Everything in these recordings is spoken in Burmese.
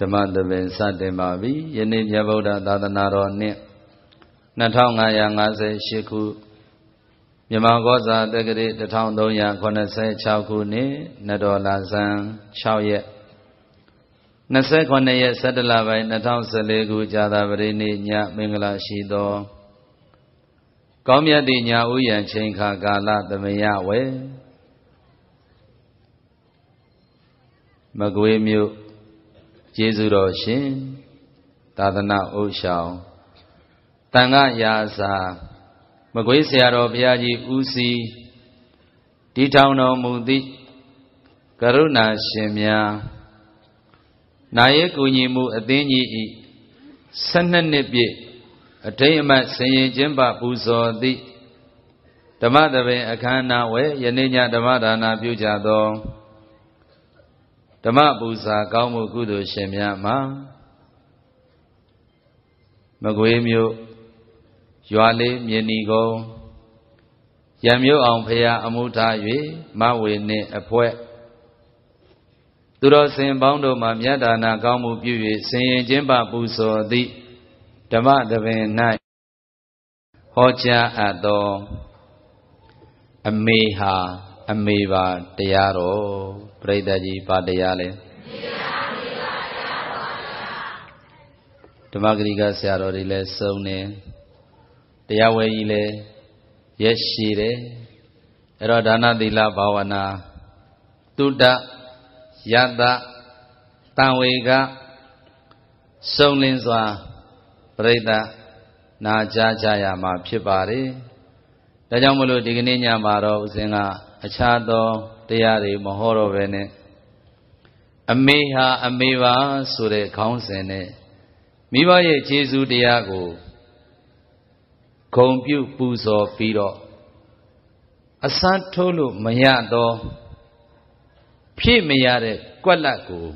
ဓမ္မသဘင်စတင်ပါပြီယနေ့မြတ်ဗုဒ္ဓသာသနာတော်နှစ်2558ခုမြန်မာကောဇာတက္ကရာ1386ခုနှစ်နတော်လာဇန်6ရက်29ရက်17လပိုင်း2014ခုကြာသပတေးနေ့ညမင်္ဂလာရှိသောကောင်းမြတ်သည့်ညဥ်ရန်ချိန်ခါကာလသမယဝေမကွေမြို့ယေရှုတော်ရှင်သာသနာဥရှောင်တန်ခရာစာမကွေးဆရာတော်ဘုရားကြီးဦးစီးတည်ထောင်တော်မူသည့်ကရုဏာရှင်များနာယေကူညီမှုအသင်းကြီးဤ12နှစ်ပြည့်အထိတ်အမှတ်ဆင်ရင်ကျင်းပပူဇော်သည့်ဓမ္မတပင် အခမ်းအနားဝယ်ယနေ့ညဓမ္မဒါနာပြုကြသောဓမ္မပူဇာကောင်းမှုကုသိုလ်ရှင်များမှာမကွေးမြို့ရွာလေးမြင်းဒီကုန်းရံမြို့အောင်ဖရာအမှုထား၍မဝေနှင့်အဖွဲ့သူတော်စင်ပေါင်းတို့မှမြတ်ဒါနာကောင်းမှုပြု၍ဆင်ရင်ချင်းပပူဇော်သည့်ဓမ္မတပင်၌ဟောကြားအပ်သော အမေဟာအမေပါတရားတော်ပရိသတ်ကြီးပါတရားလဲဓမ္မဂရိကဆရာတော်တွေလည်းစုံနေတရားဝဲကြီးလည်းရက်ရှိတယ်အဲ့တော့ဒါနသီလဘာဝနာတုဒ္ဒယတတံဝေကစုံလင်စွာပရိသတ်နာကြားကြရမှာဖြစ်ပါတယ်ဒါကြောင့်မလို့ဒီကနေ့ညမှာတော့ဦးဇင်းကအခြားသောတရားတွေမဟောတော့ဘဲနဲ့အမေဟာ အမေပါဆိုတဲ့ခေါင်းစဉ်နဲ့မိဘရဲ့ခြေစူးတရားကိုဂုံပြုပူဇော်ပြီးတော့အစမ်းထိုးလို့မရတော့ဖြည့်မရတဲ့ကွက်လက်ကို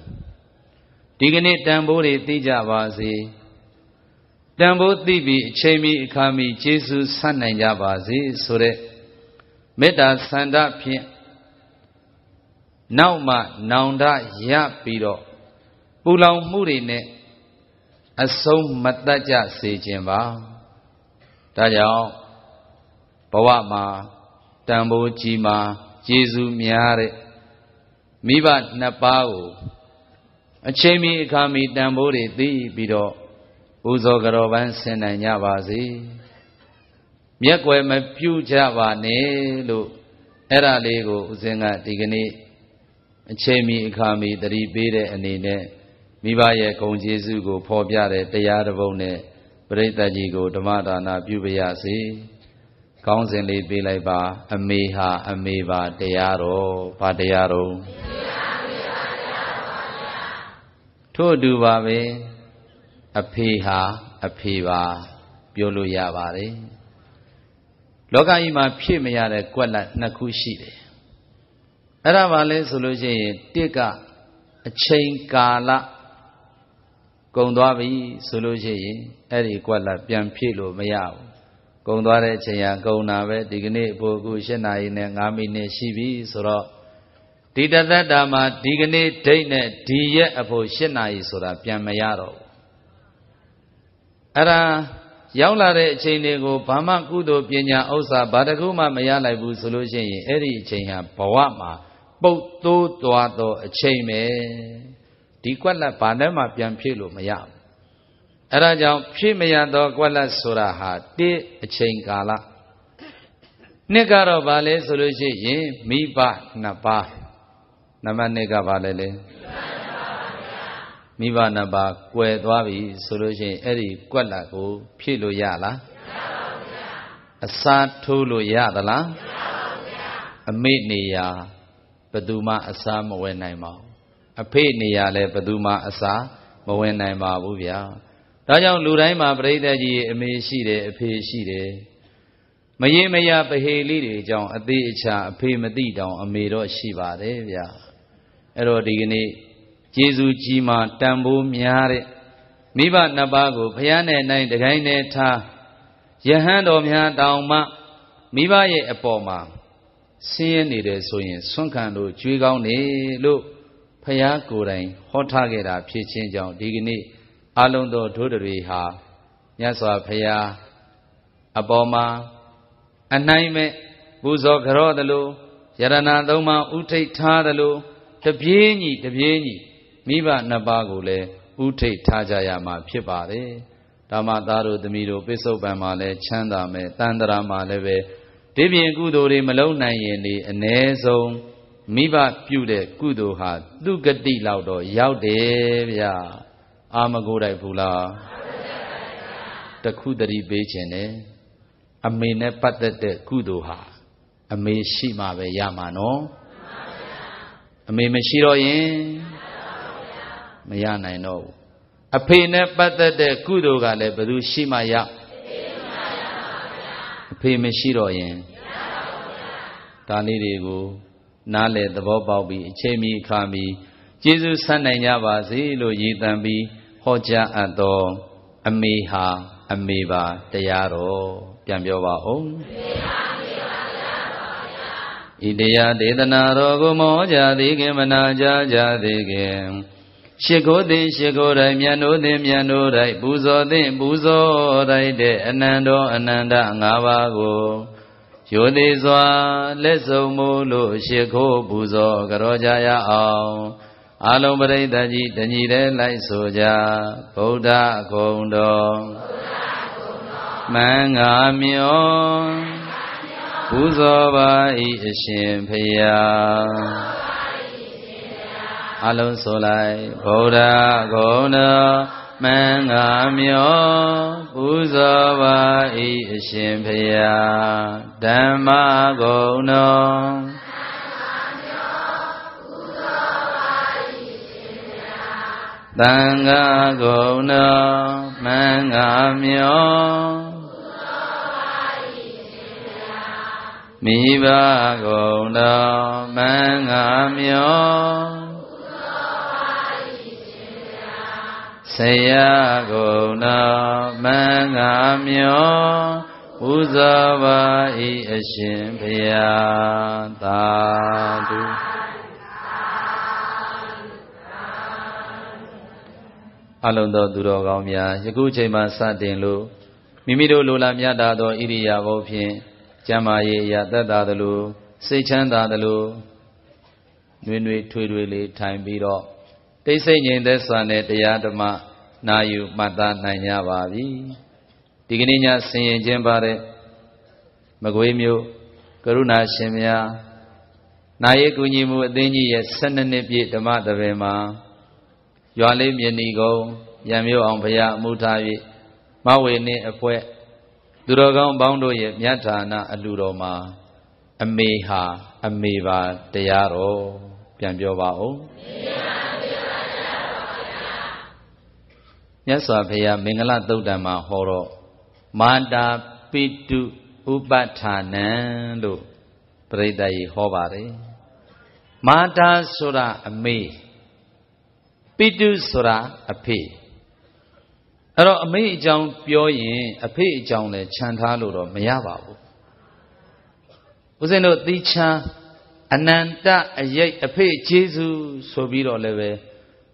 ဒီကနေ့တန်ဖိုးတွေသိကြပါစေတန်ဖိုးသိပြီးအချိန်မီအခါမီခြေစူးဆန့်နိုင်ကြပါစေဆိုတဲ့မေတ္တာဆန္ဒဖြင့်နောက်မှနောင်တရပြီးတော့ပူလောင်မှုတွေနဲ့အဆုံးမတတ်ကြစေခြင်းပါဒါကြောင့်ဘဝမှာတန်ဖိုးကြီးမှာကျေးဇူးများတဲ့မိဘနှစ်ပါးကိုအချိန်မီအခါမီတန်ဖိုးတွေသိပြီးတော့ပူဇော်ကြတော်ပန်းဆင်နိုင်ကြပါစေ။မျက်ွယ်မပြုကြပါနဲ့လို့အဲ့ဒါလေးကိုဦးဇင်းကဒီကနေ့အချိန်မီအခါမီတတိပေးတဲ့အနေနဲ့မိဘရဲ့ဂုဏ်ကျေးဇူးကို ဖော်ပြတဲ့တရားတစ်ပုဒ်နဲ့ပရိသတ်ကြီးကိုဓမ္မဒါနပြုပါရစေ။ကောင်းစဉ်လေးပေးလိုက်ပါ အမေဟာ အမေပါတရားတော်ဘာတရားတော်ထို့တူပါပဲအဖေဟာ အဖေပါ ပြောလို့ရပါတယ်။လောကကြီးမှာဖြစ်မရတဲ့ကွက်လက်နှစ်ခုရှိတယ်အဲ့ဒါပါလဲဆိုလို့ရှိရင်တစ်က အချိန်ကာလကုန်သွားပြီဆိုလို့ရှိရင်အဲ့ဒီကွက်လက်ပြန်ဖြည့်လို့မရဘူးကုန်သွားတဲ့အချိန်ကကုန်တာပဲဒီကနေ့ဘို့အခု၈နာရီနဲ့၅မိနစ်ရှိပြီဆိုတော့ဒီတသက်တာမှာဒီကနေ့ဒိတ်နဲ့ဒီရက်အဖို့၈နာရီဆိုတာပြန်မရတော့ဘူးအဲ့ဒါရောက်လာတဲ့အချိန်တွေကိုဘာမှကုသိုလ်ပညာဥစ္စာဘာတစ်ခုမှမရလိုက်ဘူးဆိုလို့ရှိရင်အဲ့ဒီအချိန်ဟာဘဝမှာပုတ်တိုးသွားသောအချိန်ပဲဒီကွက်လက်ဘာနဲ့မှပြန်ဖြည့်လို့မရဘူးအဲဒါကြောင့်ဖြည့်မရသောကွက်လက်ဆိုတာဟာတိအချိန်ကာလနှစ်ကတော့ဘာလဲဆိုလို့ရှိရင်မိဘနှစ်ပါးနံပါတ်2ကဘာလဲလဲမိဘနှစ်ပါးကွယ်သွားပြီဆိုလို့ရှိရင်အဲ့ဒီကွက်လာကိုဖြည့်လို့ရလားမရပါဘူးဗျာအစာထိုးလို့ရသလားမရပါဘူးဗျာအမေနေရာဘသူမှအစာမဝယ်နိုင်ပါဘူးအဖေနေရာလည်းဘသူမှအစာမဝင်နိုင်ပါဘူးဗျာဒါကြောင့်လူတိုင်းမှာပြိဿကြီးအမေရှိတယ်အဖေရှိတယ်မရင်မရပဟေလိတွေကြောင့်အသေးအချာအဖေမသိတောင်အမေတော့ရှိပါတယ်ဗျာအဲ့တော့ဒီကနေ့ကျေးဇူးကြီးမှတန်ဖိုးများတဲ့မိဘနှစ်ပါးကိုဘုရားနဲ့နိုင်တကိုင်းနဲ့ထားယဟန်တော်များတောင်မှမိဘရဲ့အပေါ်မှာဆင်းရဲနေတယ်ဆိုရင်ဆွန့်ခံလို့ကြွေးကောင်းနေလို့ဖះကိုယ်တိုင်ဟောထားခဲ့တာဖြစ်ခြင်းကြောင့်ဒီကနေ့အလုံးတော်ဒုဒတွေဟာမြတ်စွာဘုရားအပေါ်မှာအနိုင်မဲ့ပူဇော်ကြောသလိုယရဏသုံးပါးဥထိတ်ထားသလိုတပြေးညီတပြေးညီမိဘနှစ်ပါးကိုလည်းဥထိတ်ထားကြရမှာဖြစ်ပါတယ်။ဒါမှသားတို့သမီးတို့ပိဿုပံမှာလည်းချမ်းသာမယ်တန်တရာမှာလည်းပဲဒီပြင်ကုသိုလ်တွေမလုံးနိုင်ရင်ဒီအ ਨੇ ဆုံးမိဘပြုတဲ့ကုသိုလ်ဟာသူဂတိလောက်တော့ရောက်တယ်ဗျာ။အာမကိုတိုက်ဘူးလား။တခုတတိပေးခြင်းနဲ့အမေနဲ့ပတ်သက်တဲ့ကုသိုလ်ဟာအမေရှိမှပဲရမှာနော်။အမေမရှိတော့ရင်မရနိုင်တော့ဘူးအဖေနဲ့ပတ်သက်တဲ့ကုသိုလ်ကလည်းဘယ်သူရှိမှရအဖေမရှိတော့ရင်ဒါလေးတွေကို နားလေသဘောပေါက်ပြီးအချိန်မီခါမီကျေးဇူးဆန်းနိုင်ကြပါစေလို့ရည်တံပြီးဟောကြားအပ်သောအမေဟာ အမေပါတရားတော်ပြန်ပြောပါဦးဤတရားဒေသနာတော်ကိုမောကြသည်ခင် မနာကြကြသည်ခင်ရှ िख ိုသည်ရှ िख ိုတိုင်းမြန်တို့သည်မြန်တို့တိုင်းပူဇော်သည်ပူဇော်တိုင်းတဲ့အနန္တောအနန္တငါးပါးကိုယိုသည်စွာလက်ဆုံမို့လို့ရှ िख ိုပူဇော်ကြောကြရအောင် အလုံးပရိသတ်ကြီးတညီတဲ့လိုက်ဆိုကြဗုဒ္ဓဂုံတော်မင်္ဂမျောပူဇော်ပါ၏အရှင်ဖျားအလုံးစုံလိုက်ဗုဒ္ဓဂုဏမင်္ဂမျောပူဇော်ပါ၏အရှင်ဖျာဓမ္မဂုဏသံဃာဂုဏမင်္ဂမျောမိဘကုံတော်မင်္ဂမျောဆရာကုံတော်မင်္ဂမျောဥဇောပါဤအရှင်ဘုရားသာဓုအလုံးသောသူတော်ကောင်းများယခုချိန်မှစတင်လို့မိမိတို့လိုလားမြတ်တာသောဣရိယာပုဖြင့်ကျမ်းမာရေးအရာသက်သာသလိုစိတ်ချမ်းသာသလိုနှွေနှွေထွေထွေလေးထိုင်ပြီးတော့တိတ်ဆိတ်ငြိမ်သက်စွာနဲ့တရားဓမ္မနာယူမှတ်သားနိုင်ကြပါပြီဒီကနေ့ညဆင်ရင်ခြင်းပါတဲ့မကွေးမြို့ကရုဏာရှင်များနာယကူညီမှုအသင်းကြီးရဲ့12နှစ်ပြည့်ဓမ္မတပင်မှာရွာလေးမြနီကုံရံမြို့အောင်ဘုရားအမှုထား၍မဝေနှင့်အဖွဲ့သူတော်ကောင်းပေါင်းတို့ရဲ့မြတ်ဌာနအလှူတော်မှာအမေဟာအမေပါတရားတော်ပြန်ပြောပါဦးအမေပါမြတ်စွာဘုရားမင်္ဂလာတုတ်တံမှာဟောတော့မာတာပိတုဥပဋ္ဌာနံလို့ပရိသတ်ကြီးဟောပါတယ်မာတာဆိုတာအမေပိတုဆိုတာအဖေအဲ့တော့အမေအကြောင်း ပြောရင်အဖေအကြောင်းလည်းခြံထားလို့တော့မရပါဘူးဦးဇင်းတို့သီချာအနန္တအယိတ်အဖေကျေးဇူးဆိုပြီးတော့လည်းပဲ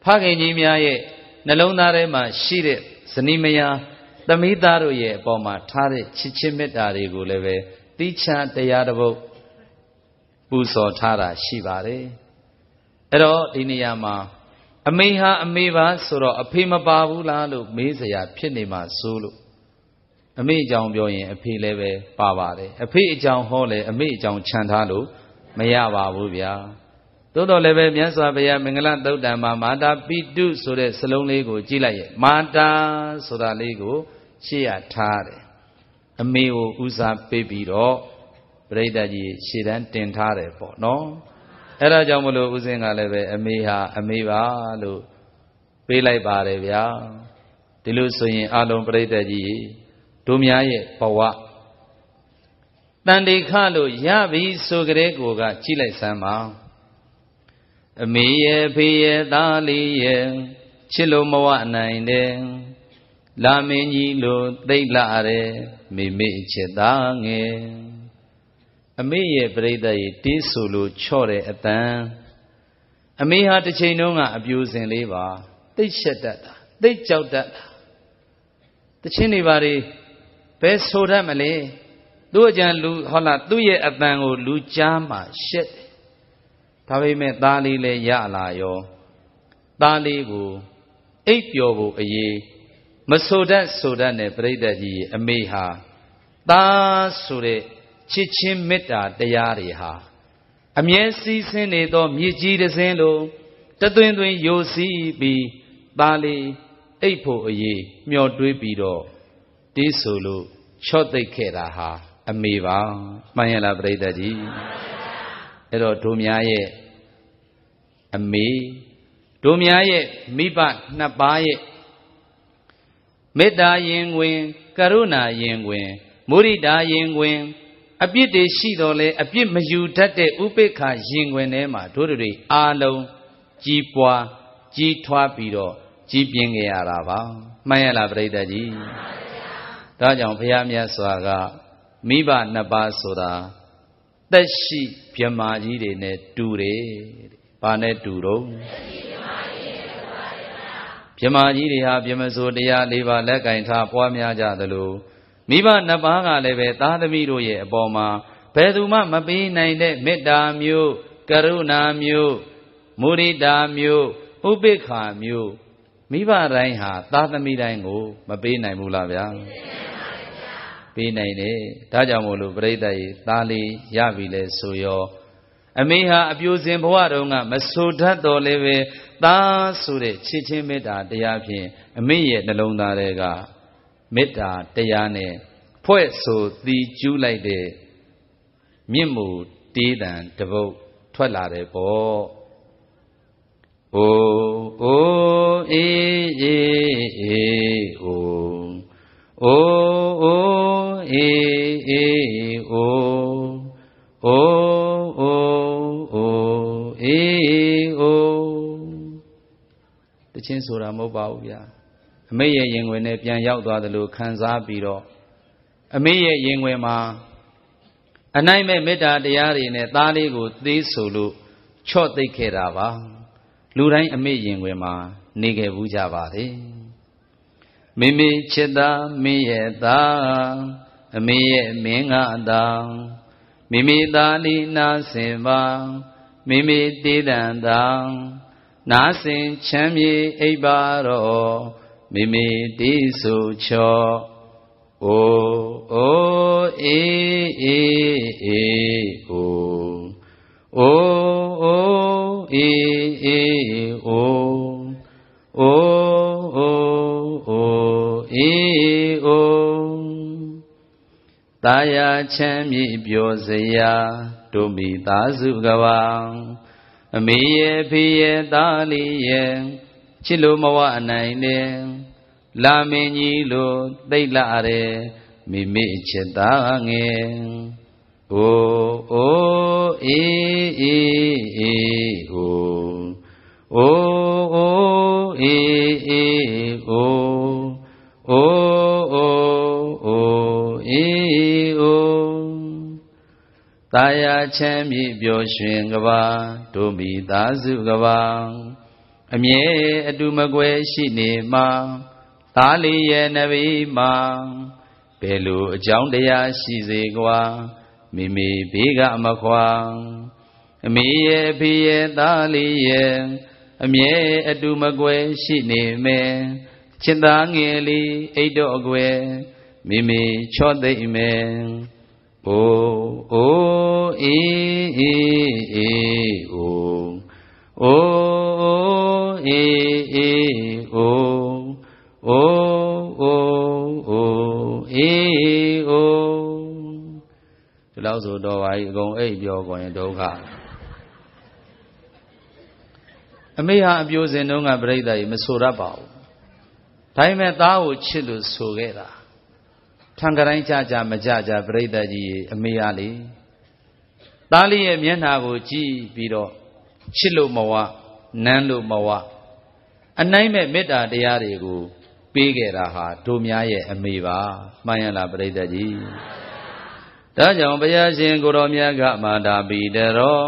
ဖခင်ကြီးများရဲ့နှလုံးသားထဲမှာရှိတဲ့ဇနီးမယားသမီးသားတို့ရဲ့အပေါ်မှာထားတဲ့ချစ်ချင်းမေတ္တာတွေကိုလည်းပဲတိချာတရားတစ်ပုဒ်ပူဇော်ထားတာရှိပါတယ်အဲ့တော့ဒီနေရာမှာအမေဟာအမေပါဆိုတော့အဖေမပါဘူးလားလို့မေးစရာဖြစ်နေမှာစိုးလို့အမေအကြောင်းပြောရင်အဖေလည်းပဲပါပါတယ်အဖေအကြောင်းဟောလဲအမေအကြောင်းခြံထားလို့မရပါဘူးဗျာသို့တော်လည်းပဲမြတ်စွာဘုရားမင်္ဂလသုတ်တံမှာမာတာပိတုဆိုတဲ့စလုံးလေးကိုကြည့်လိုက်ရဲ့မာတာဆိုတာလေးကိုရှေ့ရထားတယ်အမေကိုဦးစားပေးပြီးတော့ပရိသတ်ကြီးရှေ့တန်းတင်ထားတယ်ပေါ့နော်အဲ့ဒါကြောင့်မလို့ဦးစင်ကလည်းပဲအမေဟာအမေပါလို့ပေးလိုက်ပါတယ်ဗျာဒီလိုဆိုရင်အလုံးပရိသတ်ကြီးတို့များရဲ့ဘဝတန်တေခလို့ရပြီဆိုကြတဲ့ကိုကကြည့်လိုက်စမ်းပါအမေရဲ့ဖေရဲ့သားလေးရဲ့ချစ်လို့မဝနိုင်တယ်လာမင်းကြီးလို့သိမ့်လာတယ်မိမိချစ်သားငယ်အမေရဲ့ပြိဿရဲ့တေးဆိုလို့ချော့တဲ့အတန်အမေဟာတစ်ချိန်တုန်းကအပြိုစင်လေးပါသိတ်ချက်တတ်တာသိတ်ကြောက်တတ်တာတချင်းတွေပါလေဘယ်ဆိုတတ်မလဲသူ့အကြံလူဟောလားသူ့ရဲ့အတန်ကိုလူကြားမှရှက်ဒါပေမဲ့သားလေးလည်းရလာရောသားလေးကို အိပ်ပျော်ဖို့အရေးမဆိုတတ်ဆိုတတ်တဲ့ပြိဿကြီးရဲ့အမေဟာသားဆိုတဲ့ချစ်ချင်းမေတ္တာတရားတွေဟာ အမြဲစည်းစင်းနေသော မြစ်ကြီးတစ်စင်းလိုတသွင်းသွင်းယိုစီးပြီးသားလေးအိပ်ဖို့အရေးမျောတွေးပြီးတော့တေးဆိုလို့ချော့သိပ်ခဲ့တာဟာ အမေပါမှန်ရလားပြိဿကြီးအဲ့တော့တို့များရဲ့အမေတို့များရဲ့မိဘနှစ်ပါးရဲ့မေတ္တာရင်တွင်ကရုဏာရင်တွင်မုရိဒာရင်တွင်အပြစ်တွေရှိတော်လဲအပြစ်မယူတတ်တဲ့ဥပိ္ပခာရင်တွင်ထဲမှာတို့တွေအာလုံးကြီးပွားကြီးထွားပြီးတော့ကြီးပြင်းကြရတာပါမှန်ရလားပြိတ္တကြီးဒါကြောင့်ဘုရားမြတ်စွာကမိဘနှစ်ပါးဆိုတာသက်ရှိမြမာကြီးတွေနဲ့တူတယ်။ဘာနဲ့တူတော့မြမာကြီးတွေဟာမြမစိုးတရား၄ပါးလက်ကင်ထားပွားများကြသလိုမိဘနှစ်ပါးကလည်းပဲသားသမီးတို့ရဲ့အပေါ်မှာဘယ်သူမှမပေးနိုင်တဲ့မေတ္တာမျိုးကရုဏာမျိုးမုဒိတာမျိုးဥပိ္ပခာမျိုးမိဘတိုင်းဟာ သားသမီးတိုင်းကို မပေးနိုင်ဘူးလားဗျာပေးနိုင်တယ်ဒါကြောင့်မို့လို့ပြိတ္တရေသားလေးရပြီလဲဆိုရော အမေဟာအပြိုစင်ဘဝတုန်းကမဆိုတတ်တော်လည်းပဲသားဆိုတဲ့ချစ်ချင်းမေတ္တာတရားဖြင့်အမေရဲ့နှလုံးသားထဲကမေတ္တာတရားနဲ့ဖွဲ့ဆိုသီကျူးလိုက်တဲ့မြင့်မူတေးတံတပုတ်ထွက်လာတယ်ပေါ့အိုအိုအေးအေးအိုအိုအိုအေအေအိုအိုအိုအိုအေအိုတချင်းဆိုတာမဟုတ်ပါဘူးဗျာအမေရဲ့ရင်ွယ်နဲ့ပြန်ရောက်သွားတယ်လို့ခံစားပြီးတော့အမေရဲ့ရင်ွယ်မှာအနိုင်မဲ့မေတ္တာတရားတွေနဲ့သားလေးကိုသေးဆိုလို့ချော့သိမ့်ခဲ့တာပါ လူတိုင်းအမေရင်ွယ်မှာနေခဲ့ဘူးကြပါလေမိမိจิตာမိရဲ့သားအမေရဲ့မင်းကအတောင်မိမိသားနီနာစင်ပါမိမိတည်တံတောင်နာစင်ချမ်းမြေအိပ်ပါတော့မိမိတည်ဆိုချော့အိုအိုအေးအေးအေးအိုအိုအိုအေးအေးအိုအိုตายาချမ်းမြေ့ပျော်စရာ တို့မိသားစုကဘာအမေရဲ့ဖေရဲ့သားလေးရဲ့ချစ်လို့မဝအနိုင်နဲ့လာမင်းကြီးလိုသိလာတယ်မိမိချစ်သားငယ်အိုအိုအေးအေးအေးဟိုအိုအိုအေးအေးဟိုအို။တာယာချမ်းမြေပျော်ရွှင်ကဘာတို့မိသားစုကဘာအမြဲအတူမကွယ်ရှိနေမှာသားလေးရဲ့နဘေးမှာဘယ်လိုအကြောင်းတရားရှိစေကွာမိမိဘေးကမခွာအမေရဲ့ဖေရဲ့သားလေးရဲ့အမြဲအတူမကွယ်ရှိနေမယ်ချစ်သားငယ်လေးအိတ်တော့အကွယ်မိမိချော့သိမ့်မယ်အိုအိုအေးအေးအေးအိုအိုအိုအေးအေးအိုအိုအိုအိုအေးအိုဒီလောက်ဆိုတော့ဘာကြီးအကုန်အိပ်ပြောကုန်ရင်ဒုက္ခအမေဟာအပြိုစင်တုန်းကပြိတ္တာကြီးမဆိုရပါဘူးဒါပေမဲ့သားကိုချစ်လို့ဆိုခဲ့တာထံကတိုင်းကြကြမကြကြပြိဿကြီးအမေအားလေသားလေးရဲ့မျက်နှာကို ကြည့်ပြီးတော့ချစ်လို့မဝနမ်းလို့မဝအနိုင်မဲ့မေတ္တာတရားတွေကိုပေးခဲ့တာဟာတို့များရဲ့အမေပါမှန်ရလားပြိဿကြီးဒါကြောင့်ဘုရားရှင် ကိုရောမြတ်ကမာတာပိတရော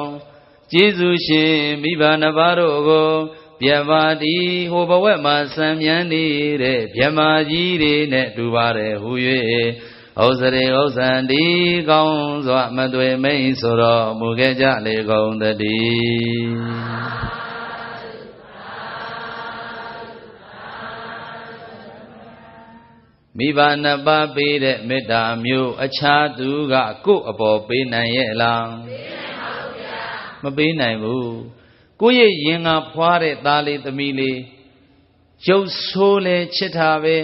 ကျေးဇူးရှင်မိဘနှစ်ပါးတို့ကိုမြတ်မာတိဟိုဘဝမှာစံမြန်းနေတဲ့မြတ်မာကြီးတွေနဲ့တူပါတယ်ဟူ၍ဩစရေဩဇံဒီကောင်းစွာမသွေမိန်ဆိုတော်မူခဲ့ကြလေကုန်တည်းမိဘနှစ်ပါးပေးတဲ့မေတ္တာမျိုး အခြားသူကကိုယ့်အပေါ်ပေးနိုင်ရဲ့လားမပေးနိုင်ဘူးကိုယ့်ရဲ့ရင်ကဖွာတဲ့သားလေးသမီးလေးရုပ်ဆိုးလဲချစ်တာပဲ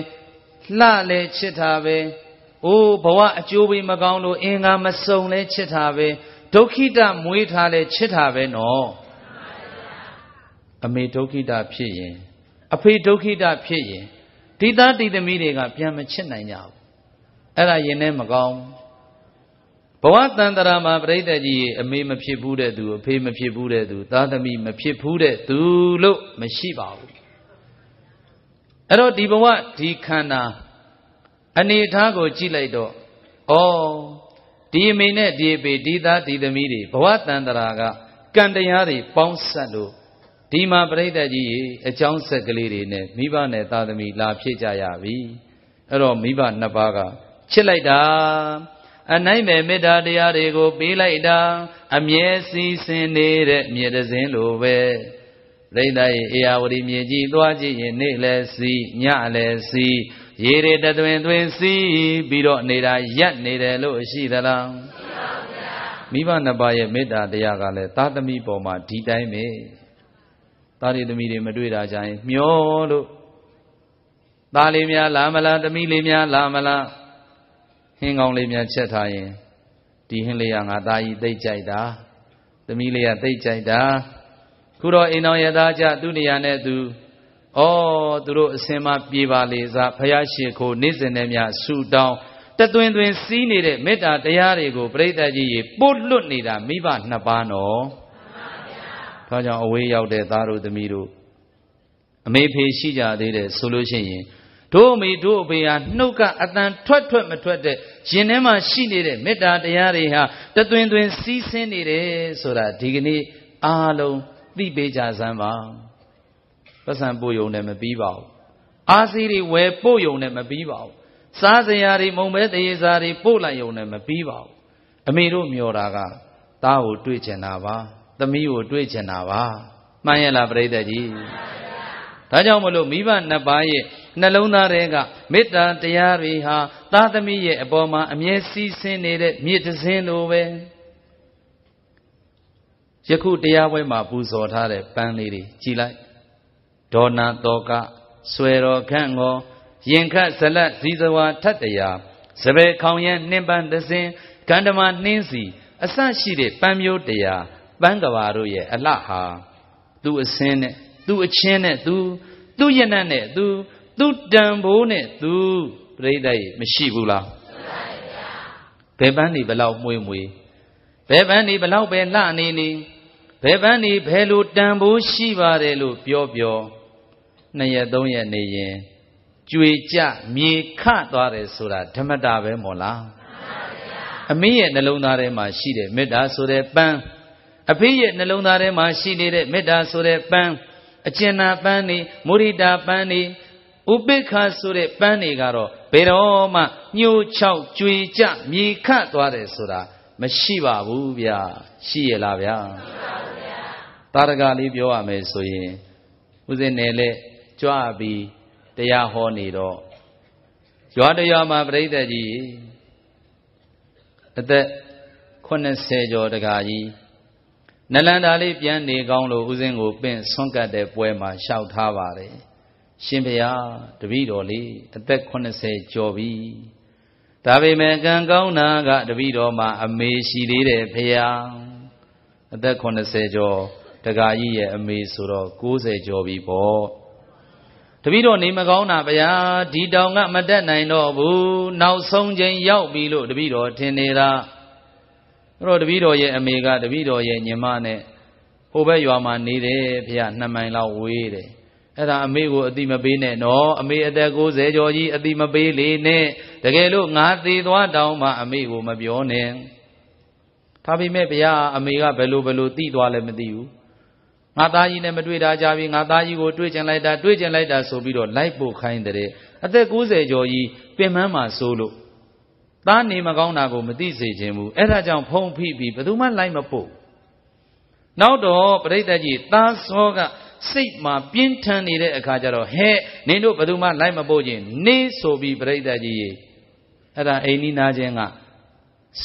လှလဲချစ်တာပဲအိုးဘဝအကျိုးပေးမကောင်းလို့အင်္ဂါမစုံလဲချစ်တာပဲဒုက္ခိတမွေးထားလဲချစ်တာပဲနော်အမေဒုက္ခိတဖြစ်ရင်အဖေဒုက္ခိတဖြစ်ရင်ဒီသားဒီသမီးတွေကပြန်မချစ်နိုင်ကြဘူးအဲ့ဒါရင်နဲ့မကောင်းဘူးဘဝတန်တရာမှာပြိတ္တကြီးအမေမဖြစ်ဘူးတဲ့သူအဖေမဖြစ်ဘူးတဲ့သူသားသမီးမဖြစ်ဘူးတဲ့သူလို့မရှိပါဘူးအဲ့တော့ဒီဘဝဒီခန္ဓာအနေထားကိုကြည့်လိုက်တော့ဩဒီအမေနဲ့ဒီအဖေဒီသားဒီသမီးတွေဘဝတန်တရာကကံတရားတွေပေါင်းဆက်လို့ဒီမှာပြိတ္တကြီးအကြောင်းဆက်ကလေးတွေနဲ့မိဘနဲ့သားသမီးလာဖြစ်ကြရပြီအဲ့တော့မိဘနှစ်ပါးကချစ်လိုက်တာအနိုင်မဲ့မေတ္တာတရားတွေကိုပေးလိုက်တာ အမြဲစီစဉ်နေတဲ့မြေတစင်းလိုပဲရိဒ္ဓရဲ့အေယဝတီမြေကြီး သွားကြည့်ရင်နေ့လည်းစီညလည်းစီ ရေတွေတသွင်သွင်စီပြီးတော့နေတာ ရက်နေတယ်လို့ရှိသလားမရှိပါဘူးမိဘနှစ်ပါးရဲ့မေတ္တာတရားကလည်းသာသမီပေါ်မှာဒီတိုင်းပဲသားတွေသမီးတွေမတွေ့တာကြရင် မျောလို့သားလေးများလာမလားသမီးလေးများလာမလားဟင်းကောင်းလေးများချက်ထားရင်ဒီဟင်းလေးကငါသားကြီးသိကြိုက်တာသမီးလေးကသိကြိုက်တာခုတော့အိမ်တော်ရသားကြသူ့နေရာနဲ့သူဩသူတို့အစင်မပြေပါလေစားဖယားရှိခိုးနေ့စဉ်နဲ့များဆူတောင်းတသွင်သွင်စီးနေတဲ့မေတ္တာတရားတွေကိုပြိဋ္ဌာကြီးရေပို့လွတ်နေတာမိဘနှစ်ပါးနော်ဒါကြောင့်အဝေးရောက်တဲ့သားတို့သမီးတို့အမေဖေရှိကြသေးတယ်ဆိုလို့ရှိရင်တို့မိတို့အဖေဟာနှုတ်ကအတန်ထွက်ထွက်မထွက်တဲ့ရင်ထဲမှာရှိနေတဲ့မေတ္တာတရားတွေဟာတသွင်သွင်စီးဆင်းနေတယ်ဆိုတာဒီကနေ့အားလုံးသိပေးကြစမ်းပါပတ်စံပို့ယုံနဲ့မပြီးပါဘူးအားစီတွေဝယ်ပို့ယုံနဲ့မပြီးပါဘူးစားစရာတွေမုံပဲတရေစာတွေပို့လိုက်ယုံနဲ့မပြီးပါဘူးအမေတို့မျောတာကသားကိုတွေးချင်တာပါ သမီးကိုတွေးချင်တာပါမှန်ရဲ့လားပြိတ္တကြီးဒါကြောင့်မလို့မိဘနှစ်ပါးရဲ့နှလုံးသားထဲကမေတ္တာတရားတွေဟာ သားသမီးရဲ့အပေါ်မှာအမြဲစီးဆင်းနေတဲ့မြစ်တစ်စင်းလိုပဲယခုတရားပွဲမှာပူဇော်ထားတဲ့ပန်းလေးတွေကြည်လိုက်ဒေါနာတောကဆွေတော်ခန့်ငောရင်ခတ်ဇလတ်ဇီဇဝါထတ်တရားစပယ်ခေါင်ရန်နှင်းပန်းတစ်စင်းကန္ဓမာနှင်းစီအဆရှိတဲ့ပန်းမျိုးတရားပန်းကဘာတို့ရဲ့အလှဟာ သူ့အစင်းနဲ့သူ့အချင်းနဲ့သူ သူ့ရနတ်နဲ့သူသူတန်ဖိုးနဲ့သူပြိတ္တရေမရှိဘူးလားဘယ်ပန်းနေဘလောက်မွေးမွေးဘယ်ပန်းနေဘလောက်ပဲလှနေနေဘယ်ပန်းနေဘယ်လိုတန်ဖိုးရှိပါတယ်လို့ပြောပြောနှစ်ရက်သုံးရက်နေရင်ကြွေကြမြေခသွားတယ်ဆိုတာဓမ္မတာပဲမို့လားအမေရဲ့နှလုံးသားထဲမှာရှိတဲ့မေတ္တာဆိုတဲ့ပန်းအဖေရဲ့နှလုံးသားထဲမှာရှိနေတဲ့မေတ္တာဆိုတဲ့ပန်းအကျဉ်းနာပန်းနေမုရိတာပန်းနေဥပိ္ပခာဆိုတဲ့ပန်းတွေကတော့ဘယ်တော့မှညှို့ချောက်ကြွေကြမြေခတ်သွားတယ်ဆိုတာမရှိပါဘူးဗျာရှိရလားဗျာမရှိပါဘူးဗျာတာရကလေးပြောရမယ်ဆိုရင်ဦးဇင်းနယ်လက်ကြွပြီးတရားဟောနေတော့ရွာတရွာမှာပြိဿကြီးအသက်80ကျော်တကာကြီးနလန္ဒာလေးပြန်နေကောင်းလို့ဦးဇင်းကိုပင့်ဆွန့်ကတ်တဲ့ပွဲမှာရှောက်ထားပါတယ်ရှင်ဘုရားတပည့်တော်လေးအသက်80ကျော်ပြီဒါပေမဲ့ကံကောင်းတာကတပည့်တော်မှာ အမေရှိသေးတယ်ဘုရားအသက်80ကျော်တကာကြီးရဲ့အမေဆိုတော့90ကျော်ပြီပေါ့တပည့်တော်နေမကောင်းတာဗျာဒီတောင်က မတက်နိုင်တော့ဘူးနောက်ဆုံးချိန်ရောက်ပြီလို့တပည့်တော်ထင်နေတာအဲ့တော့တပည့်တော်ရဲ့အမေကတပည့်တော်ရဲ့ညီမနဲ့ဟိုဘက်ရွာမှာနေတယ်ဗျာနှစ်မိုင်လောက်ဝေးတယ်အဲ့ဒါအမေကိုအတိမပေးနဲ့နော်အမေအသက်60ကျော်ကြီးအတိမပေးလေနဲ့တကယ်လို့ငါသေသွားတောင်းမှအမေကိုမပြောနဲ့ဒါပေမဲ့ဗျာအမေကဘယ်လိုဘယ်လိုတိသွားလဲမသိဘူးငါသားကြီးနဲ့မတွေ့တာကြပြီငါသားကြီးကိုတွေ့ကျင်လိုက်တာတွေ့ကျင်လိုက်တာဆိုပြီးတော့လိုက်ပို့ခိုင်းတဲ့အသက်60ကျော်ကြီးပင်မမှာစိုးလို့သားနေမကောင်းတာကိုမသိစေခြင်းဘူးအဲ့ဒါကြောင့်ဖုံးဖိပြီးဘယ်သူမှလိုက်မဖို့နောက်တော့ပြိတ္တကြီးသားစောကစိတ်မှာပြင်းထန်နေတဲ့အခါကျတော့ဟဲ့နင်တို့ဘယ်သူမှလိုက်မပို့ခြင်းနေဆိုပြီးပြိဿကြီးရေအဲ့ဒါအိမ်နီးနာချင်းက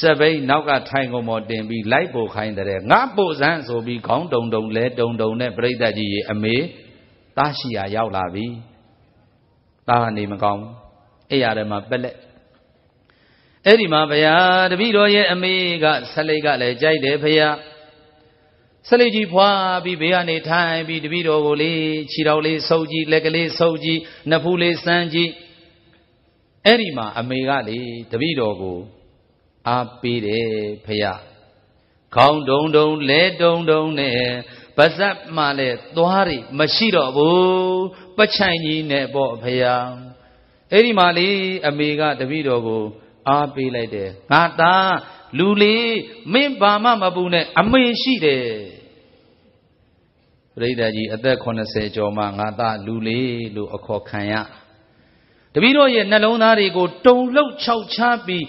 စပိန်နောက်ကထိုင်ကုန်ပေါ်တင်ပြီးလိုက်ပို့ခိုင်းတဲ့ငါပို့စမ်းဆိုပြီးခေါင်းတုံတုံလဲတုံတုံနဲ့ပြိဿကြီးရေအမေတားရှိရာရောက်လာပြီတားကနေမကောင်းအဲ့ရတဲ့မှာပက်လက်အဲ့ဒီမှာဗျာတပည့်တော်ရဲ့အမေကဆက်လိုက်ကလည်းကြိုက်တယ်ဗျာဆလိကြီးဖွာပြီးဘေးကနေထိုင်ပြီးတပည့်တော်ကိုလေးခြေတော်လေးဆုပ်ကြည့်လက်ကလေးဆုပ်ကြည့်နဖူးလေးစမ်းကြည့်အဲ့ဒီမှာ အမေကလေတပည့်တော်ကို အားပေးတယ်ဖရခေါင်းဒုံဒုံလဲဒုံဒုံနဲ့ပါဇက်မှလည်းသွားတွေမရှိတော့ဘူးပချိုင်ကြီးနဲ့ပေါ့ဖရာအဲ့ဒီမှာလေ အမေကတပည့်တော်ကို အားပေးလိုက်တယ်ငါသားလူလေးမင်းဘာမှမပူနဲ့အမေရှိတယ်ပရိဒတ်ကြီးအသက်80ကျော်မှငါသားလူလေးလို့အခေါ်ခံရတပည့်တော်ရဲ့နှလုံးသားတွေကို တုံလှုပ်ခြောက်ချပြီး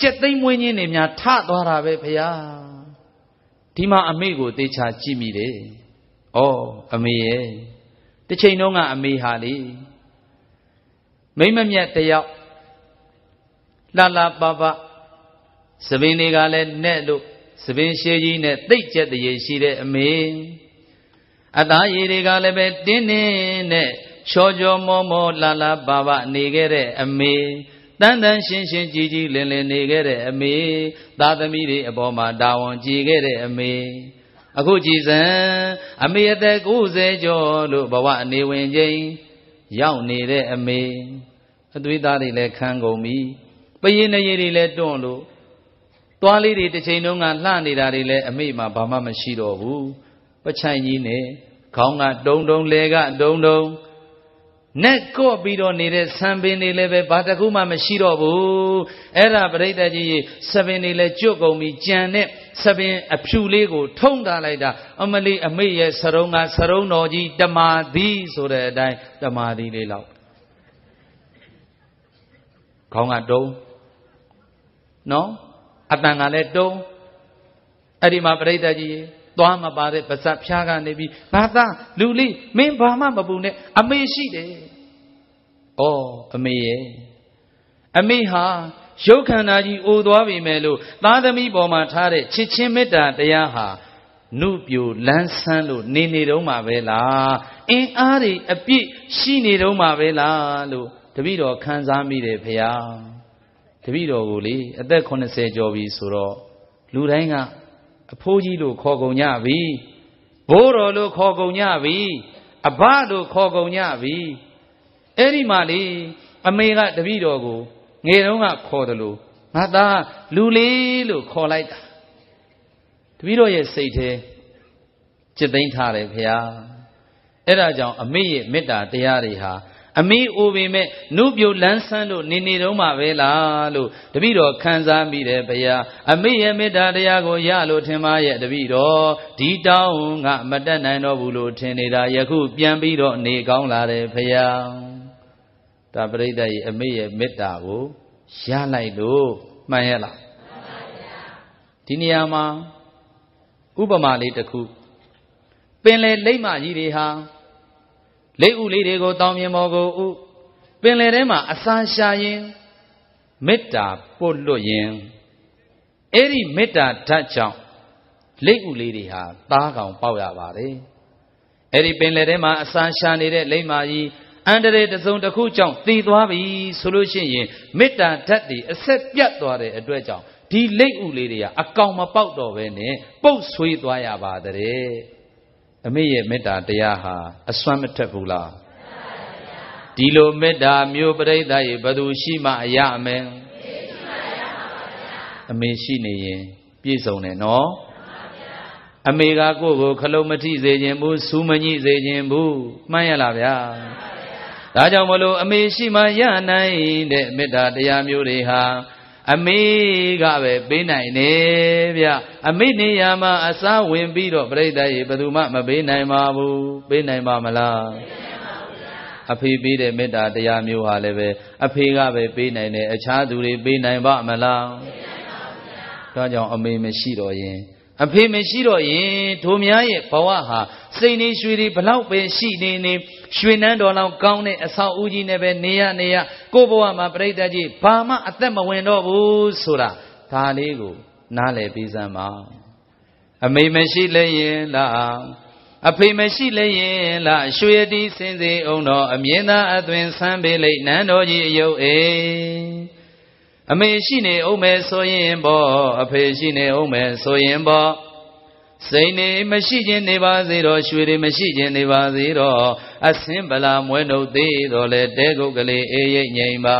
ကြက်သိမ်းမွေးခြင်းတွေများ ထသွားတာပဲဖရာဒီမှာအမေကိုသေချာကြည့်မိတယ်ဩအမေရဲ့တစ်ချိန်တုန်းကအမေဟာလေမိမ့်မမြတ်တယောက်လှလှပပစပင်းတွေကလည်းနဲ့လို့စပင်းရှည်ကြီးနဲ့တိတ်ကျက်တရေရှိတဲ့အမေအသားရည်တွေကလည်းပဲတင်းနေနဲ့ချောချောမောမောလာလာပါပါနေခဲ့တဲ့အမေတန်တန်ရှင်းရှင်းကြည်ကြည်လင်လင်နေခဲ့တဲ့အမေသာသမီတွေအပေါ်မှာတာဝန်ကြည်ခဲ့တဲ့အမေအခုကြည်စံအမေအသက်90ကျော်လို့ဘဝအနေဝင်ချင်းရောက်နေတဲ့အမေအသွေးသားတွေလည်းခန်းကုန်ပြီပရင်နေရည်တွေလည်းတွန့်လို့သွားလေးတွေတစ်ချိန်လုံးကလှနေတာတွေလည်းအမိမှဘာမှမရှိတော့ဘူးပချိုင်ကြီးနဲ့ခေါင်းကတုံတုံလဲကတုံတုံနဲ့ကော့ပြီးတော့နေတဲ့ဆံပင်တွေလည်းပဲဘာတစ်ခုမှမရှိတော့ဘူးအဲ့ဒါပြိတ္တကြီးဆပင်တွေလည်းကျွတ်ကုန်ပြီးကြံတဲ့ဆပင်အဖြူလေးကို ထုံထားလိုက်တာ အမလီအမိရဲ့စရုံကစရုံတော်ကြီးတမာသည်ဆိုတဲ့အတိုင်းတမာသည်လေးလောက်ခေါင်းကတုံနော်အတန်ကလည်းတုံးအဲ့ဒီမှာပရိသတ်ကြီးသွားမပါတဲ့ပါဇက်ဖျားကနေပြီးဘာသာလူလိမင်းဘာမှမပူနဲ့အမေရှိတယ်ဩအမေရဲ့အမေဟာရုပ်ခန္ဓာကြီးအိုသွားပြီမဲ့လို့သားသမီးပေါ်မှာထားတဲ့ချစ်ချင်းမေတ္တာတရားဟာနုပြိုလန်းဆန်းလို့နေနေတုံးမှာပဲလားအင်းအားတွေအပြည့်ရှိနေတုံးမှာပဲလားလို့တပည့်တော်ခံစားမိတယ်ဖေယားတပည့်တော်ကိုလေအသက်80ကျော်ပြီဆိုတော့လူတိုင်းကအဖိုးကြီးလို့ခေါ်ကုန်ကြပြီဘိုးတော်လို့ခေါ်ကုန်ကြပြီအဘလို့ခေါ်ကုန်ကြပြီအဲ့ဒီမှလေအမေကတပည့်တော်ကိုငယ်တုန်းကခေါ်တယ်လို့ငါသားလူလေးလို့ခေါ်လိုက်တာတပည့်တော်ရဲ့စိတ်ထဲจิตသိမ့်ထားတယ်ဖះအဲ့ဒါကြောင့်အမေရဲ့မေတ္တာတရားတွေဟာအမေအိုပေမဲ့နုပြိုလန်းဆန်းလို့နေနေတော့မှပဲလားလို့တပည့်တော်ခံစားမိတယ်ဗျာအမေရဲ့မေတ္တာတရားကိုရလို့ထင်ပါရဲ့တပည့်တော်ဒီတောင်းငါမတက်နိုင်တော့ဘူးလို့ထင်နေတာယခုပြန်ပြီးတော့နေကောင်းလာတယ်ဗျာဒါပရိသတ်ရဲ့အမေရဲ့မေတ္တာကိုရလိုက်လို့မှန်ရဲ့လားမှန်ပါဗျာဒီနေရာမှာဥပမာလေးတစ်ခုပင်လေလိမ့်မကြီးတွေဟာလက်ဥလေးတွေကိုတောင်းမြင်ပေါ်ကိုဥပင်လယ်ထဲမှာအစာရှာရင်မေတ္တာပို့လွတ်ရင်အဲ့ဒီမေတ္တာဓာတ်ကြောင့်လက်ဥလေးတွေဟာသားကောင်ပေါက်ရပါတယ်အဲ့ဒီပင်လယ်ထဲမှာအစာရှာနေတဲ့လိမ္မာကြီးအန္တရာယ်တစုံတစ်ခုကြောင့်တည်သွားပြီဆိုလို့ရှိရင်မေတ္တာဓာတ်တွေအဆက်ပြတ်သွားတဲ့အတွက်ကြောင့်ဒီလက်ဥလေးတွေကအကောင်မပေါက်တော့ဘဲနဲ့ပုတ်ဆွေးသွားရပါတဲ့အမေရဲ့မေတ္တာတရားဟာအစွမ်းမထက်ဘူးလားဒီလိုမေတ္တာမျိုးပရိသတ်ရေဘသူရှိမှအရအမယ်အမေရှိနေရင်ပြည့်စုံတယ်နော်အမေကကိုယ့်ကိုခလုံးမထိစေခြင်းဘူးစူးမညိစေခြင်းဘူးမှန်ရလားဗျာဒါကြောင့်မလို့အမေရှိမှရနိုင်တဲ့မေတ္တာတရားမျိုးတွေဟာအမေကပဲပေးနိုင်နေဗျအမေနေရာမှာအစားဝင်ပြီးတော့ပြိတ္တရေဘယ်သူမှမပေးနိုင်ပါဘူးပေးနိုင်ပါမလားအဖေပေးတဲ့မေတ္တာတရားမျိုးဟာလည်းပဲအဖေကပဲပေးနိုင်တယ်အခြားသူတွေပေးနိုင်ပါမလားပေးနိုင်ပါဘူးဒါကြောင့်အမေမရှိတော့ရင်အဖေမရှိတော့ရင်တို့များရဲ့ဘဝဟာစိတ်နေရွှေတွေဘလောက်ပဲရှိနေနေရွှေနန်းတော်လောင်ကောင်းတဲ့အဆောက်အဦကြီးနဲ့ပဲနေရနေရ ကိုယ့်ဘဝမှာပြိတ္တကြီးဘာမှအသက်မဝင်တော့ဘူးဆိုတာဒါလေးကို နားလည်ပြီးစမ်းပါအမေမရှိလည်းရင်လားအဖေမရှိလည်းရင်လားရွှေတီစင်စေအောင်တော်အမြင်သာအသွင်ဆန်းပေးလိုက်နန်းတော်ကြီးအယုတ်အေအမေရှိနေအောင်မယ်ဆိုရင်ပေါ့အဖေရှိနေအောင်မယ်ဆိုရင်ပေါ့စိန်နေမရှိခြင်းနေပါစေတော့ရွှေတွေမရှိခြင်းနေပါစေတော့အဆင်းဗလာမွဲနှုတ်သေးတော့လေတဲကုတ်ကလေးအေးရိတ်ငြိမ်ပါ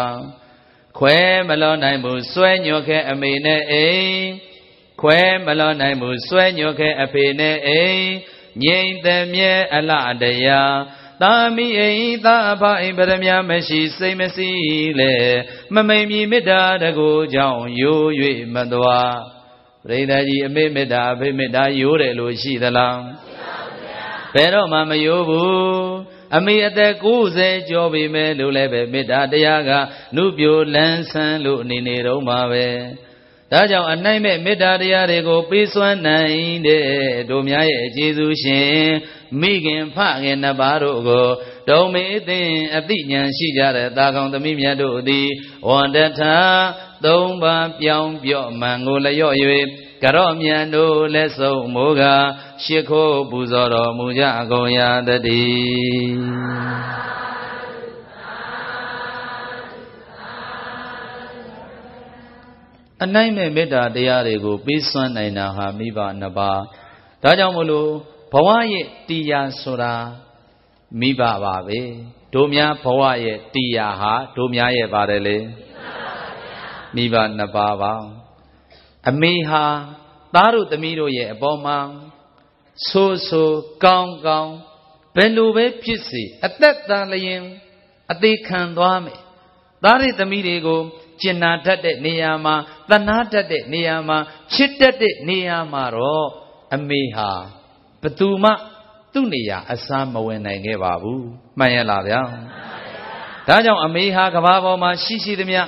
ခွဲမလောနိုင်ဘူးစွဲညွတ်ခဲအမေနဲ့အိမ်ခွဲမလောနိုင်ဘူးစွဲညွတ်ခဲအဖေနဲ့အိမ်ငြိမ်သက်မြဲအလတရားသာမိအိသာဖအိပရမမရှိစိတ်မစည်းလေမမိန်မြမေတ္တာတကူကြောင့်ယိုး၍မသွားပရိသတ်ကြီးအမေမေတ္တာအဖေမေတ္တာယိုးတယ်လို့ရှိသလားမရှိပါဘူးဗျာဘယ်တော့မှမယိုးဘူးအမေအသက်90ကျော်ပြီမဲ့လို့လည်းပဲမေတ္တာတရားကနုပြိုလန်းဆန်းလို့အနေနေတော့မှာပဲဒါကြောင့်အနိုင်မဲ့မေတ္တာတရားတွေကိုပေးစွမ်းနိုင်တဲ့တို့များရဲ့ကျေးဇူးရှင်မိခင်ဖခင်နှစ်ပါးတို့ကိုဒုံမေသင်အသိဉာဏ်ရှိကြတဲ့သာကောင်သမီးမြတ်တို့သည်ဝန္တထသုံးပါးပြောင်းပြော့မှန်ကိုလျော့၍ကရော့မြန်တို့လက်ဆုံမိုးကရှ िख ိုးပူဇော်တော်မူကြကုန်ရသတည်းအနိုင်မဲ့မေတ္တာတရားတွေကိုပေးစွမ်းနိုင်တာဟာမိဘနှစ်ပါးဒါကြောင့်မလို့ဘဝရဲ့တရားဆိုတာမိဘပါပဲတို့များဘဝရဲ့တရားဟာတို့များရဲ့ပါတယ်လေမိဘနှစ်ပါးပါအမေဟာသားတို့သမီးတို့ရဲ့အပေါ်မှာဆိုးဆိုးကောင်းကောင်းဘယ်လိုပဲဖြစ်စေအသက်တန်လျင် အသေးခံသွားမယ်သားတွေသမီးတွေကိုကျင်နာတတ်တဲ့နေရာမှာသနာတတ်တဲ့နေရာမှာချစ်တတ်တဲ့နေရာမှာတော့အမေဟာဘသူမှ သူ့နေရာ အစားမဝင်နိုင်ခဲ့ပါဘူးမှန်ရလားဗျာဒါကြောင့်အမေဟာကဘာပေါ်မှာရှိရှိသမျှ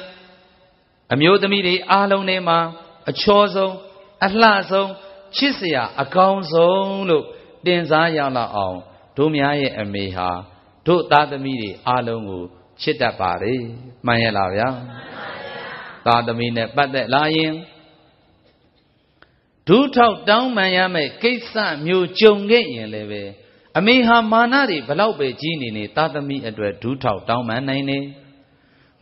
အမျိုးသမီးတွေအားလုံးထဲမှာအချောဆုံးအလှဆုံးချစ်စရာအကောင်းဆုံးလို့တင်စားရလောက်အောင်တို့များရဲ့အမေဟာ တို့သားသမီးတွေအားလုံးကိုချစ်တတ်ပါလေမှန်ရဲ့လားဗျာမှန်ပါဗျာသားသမီးနဲ့ပတ်သက်လာရင်ဒုထောက်တောင်းပန်ရမယ့်ကိစ္စမျိုးကြုံခဲ့ရင်လည်းပဲအမေဟာမာနတွေဘလောက်ပဲကြီးနေနေသားသမီးအတွက်ဒုထောက်တောင်းပန်နိုင်တယ်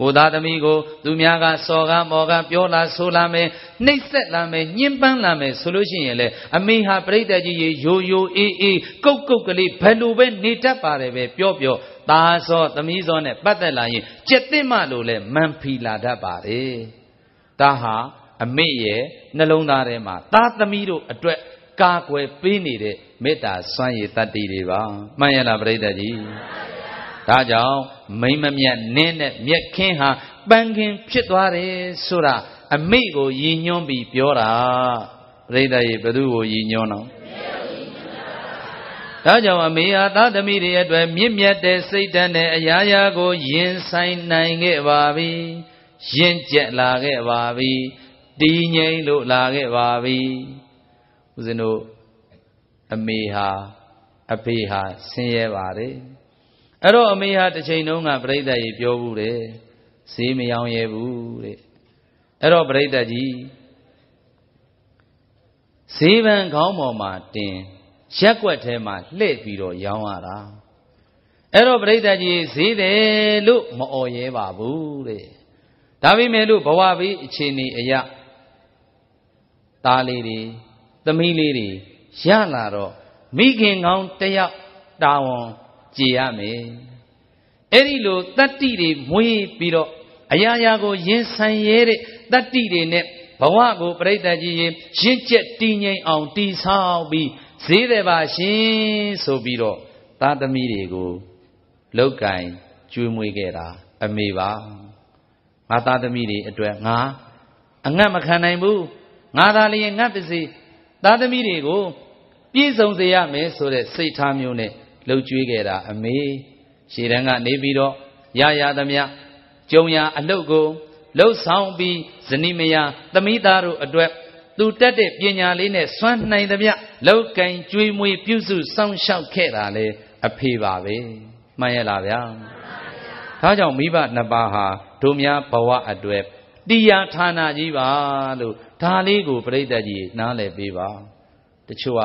ကိုသားသမီးကိုသူများကစော်ကားမော်ကားပြောလာဆိုလာမယ်နှိပ်စက်လာမယ်ညှဉ်းပန်းလာမယ်ဆိုလို့ရှိရင်လေအမေဟာပြိတ္တကြီးရေယိုယိုအေးအေးကုတ်ကုတ်ကလေးဘယ်လိုပဲနေတတ်ပါတယ်ပဲပြောပြောသားစောသမီးစောနဲ့ပတ်သက်လာရင်ကြက်သိမလို့လေမန်ဖီလာတတ်ပါတယ်ဒါဟာအမေရဲ့နှလုံးသားထဲမှာသားသမီးတို့အတွက် ကာကွယ်ပေးနေတဲ့မေတ္တာစွမ်းရည်တတ္တိတွေပါမှန်ရလားပြိတ္တကြီးဒါကြောင့်မိမ့်မမြတ်နင်းတဲ့မြက်ခင်းဟာပန်းခင်းဖြစ်သွားတယ်ဆိုတာအမိကိုရည်ညွှန်းပြီးပြောတာပြိတ္တရေဘသူကိုရည်ညွှန်းတော့ဒါကြောင့်အမေဟာသာသမီတွေအတွက်မြင့်မြတ်တဲ့စိတ်ဓာတ်နဲ့အရာရာကိုရင်ဆိုင်နိုင်ခဲ့ပါပြီ။ရင့်ကျက်လာခဲ့ပါပြီ။တည်ငြိမ်လို့လာခဲ့ပါပြီ။ဦးဇင်းတို့အမေဟာအဖေဟာဆင်းရဲပါတယ်။အဲ့တော့အမေဟာတစ်ချိန်တုန်းကပြိဿကြီးပြောဘူးတဲ့ဈေးမရောင်းရဲဘူးတဲ့အဲ့တော့ပြိဿကြီးဈေးဘန်ခေါင်းပေါ်မှာတင်ရက်ွက်ထဲမှာလှည့်ပြီးတော့ရောင်းရတာအဲ့တော့ပြိဿကြီးဈေးတယ်လို့မအော်ရဲပါဘူးတဲ့ဒါပေမဲ့လို့ဘဝပြီးအခြေအနေအရသားလေးတွေသမီးလေးတွေရလာတော့မိခင်ကောင်းတယောက်တာဝန်ကြည်ရမယ်အဲ့ဒီလိုတတ္တိတွေမွေးပြီးတော့အရာရာကိုရင်ဆိုင်ရဲတဲ့တတ္တိတွေနဲ့ဘဝကိုပြိတ္တကြီးရင်ရင့်ကျက်တည်ငြိမ်အောင်တည်ဆောက်ပြီးဈေးတယ်ပါရှင်ဆိုပြီးတော့သာသမီတွေကိုလောက်ကင်ကျွေးမွေးခဲ့တာအမေပါငါသာသမီတွေအတွက်ငါအငတ်မခံနိုင်ဘူးငါသာလျင်ငတ်ပစီသာသမီတွေကို ပြည့်စုံစေရမယ်ဆိုတဲ့စိတ်ထားမျိုးနဲ့လှုပ်ကြွေးခဲ့တာ အမေရှည်တန်းကနေပြီးတော့ရရသမျှကြုံရအလုတ်ကိုလှုပ်ဆောင်ပြီးဇနီးမယားသမိသားတို့အတွက် သူတတ်တဲ့ပညာလေးနဲ့စွမ်းနိုင်သမျှလောက်ကင်ကြွေးမွေးပြုစုစောင့်ရှောက်ခဲ့တာလေအဖေပါပဲမှန်ရဲ့လားဗျာမှန်ပါဗျာဒါကြောင့်မိဘနှစ်ပါးဟာတို့များဘဝအတွက်တရားဌာနကြီးပါလို့ဒါလေးကိုပြိတ္တကြီးနားလည်ပေးပါတချို့က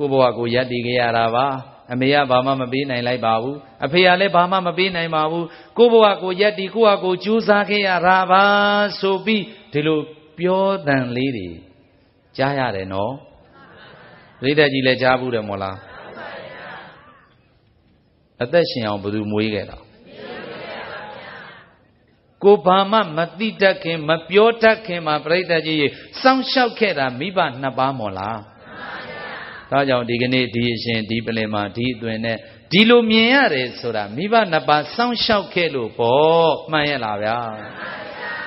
ကိုဘဝကိုယက်တည်ခဲ့ရတာပါအမေကဘာမှမပေးနိုင်လိုက်ပါဘူးအဖေကလည်းဘာမှမပေးနိုင်ပါဘူးကိုဘဝကိုယက်တည်ကိုဘဝကိုကြိုးစားခဲ့ရတာပါဆိုပြီးဒီလိုပြောတန်လေးတွေကြားရတယ်နော်ပြိတ္တကြီးလည်းကြားဘူးတယ်မို့လားအသက်ရှင်အောင်ဘယ်သူမွေးခဲ့တာကိုဘာမှမသိတတ်ခင်မပြောတတ်ခင်မှာပြိတ္တကြီးစောင့်ရှောက်ခဲ့တာမိဘနှစ်ပါးမို့လားဒါကြောင့်ဒီကနေ့ဒီအရှင်ဒီပလင်မှာဒီအတွင်နဲ့ဒီလိုမြင်ရတယ်ဆိုတာမိဘနှစ်ပါးစောင့်ရှောက်ခဲ့လို့ပေါ့မှန်ရဲ့လားဗျာ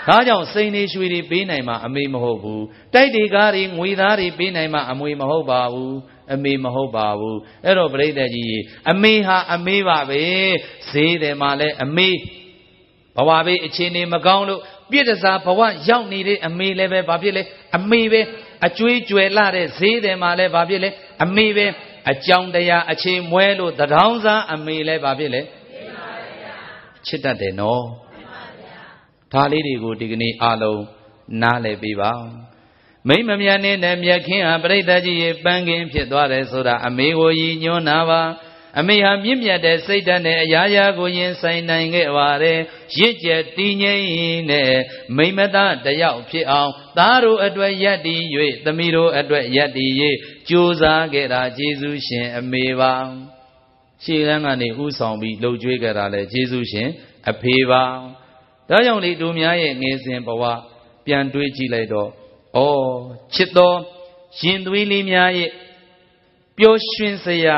ဒါကြောင့်စိန်တွေရွှေတွေပေးနိုင်မှာအမေမဟုတ်ဘူးတိုက်တွေကားတွေငွေသားတွေပေးနိုင်မှာအမွေမဟုတ်ပါဘူးအမေမဟုတ်ပါဘူးအဲ့တော့ပြိတ္တကြီးအမေဟာ အမေပါပဲဈေးတယ်မှာလဲအမေဘဝပဲအခြေအနေမကောင်းလို့ပြည့်တစားဘဝရောက်နေတဲ့အမေလည်းပဲဘာဖြစ်လဲအမေပဲအကျွေးကျွယ်လာတဲ့ဈေးတယ်မှာလည်းဘာဖြစ်လဲအမေပဲအကြောင်းတရားအခြေမွဲလို့တထောင်းစားအမေလည်းဘာဖြစ်လဲချစ်တတ်တယ်နော်ဒါလေးတွေကိုဒီကနေ့အလုံးနားလည်ပြီးပါမိမမြန်နေတဲ့မြတ်ခင်ဟာပြိတ္တကြီးရဲ့ပန်းခင်ဖြစ်သွားတယ်ဆိုတာအမေကိုရည်ညွှန်းတာပါအမေဟာမြင့်မြတ်တဲ့စိတ်ဓာတ်နဲ့အရာရာကိုရင်ဆိုင်နိုင်ခဲ့ပါတယ်ရစ်ကျက်တည်ငြိမ်နဲ့မိမသားတယောက်ဖြစ်အောင်သားတို့အတွက်ယက်တည်၍သမီးတို့အတွက်ယက်တည်၍ကြိုးစားခဲ့တာယေရှုရှင် အမေပါရှေ့တန်းကနေဥဆောင်ပြီးလှုပ်ကြွေးကြတာလဲယေရှုရှင် အဖေပါဒါကြောင့်လေသူများရဲ့ငယ်စဉ်ဘဝပြန်တွေးကြည့်လိုက်တော့ဩချစ်တော်ရင်သွေးလေးများရဲ့ပျော်ရွှင်စရာ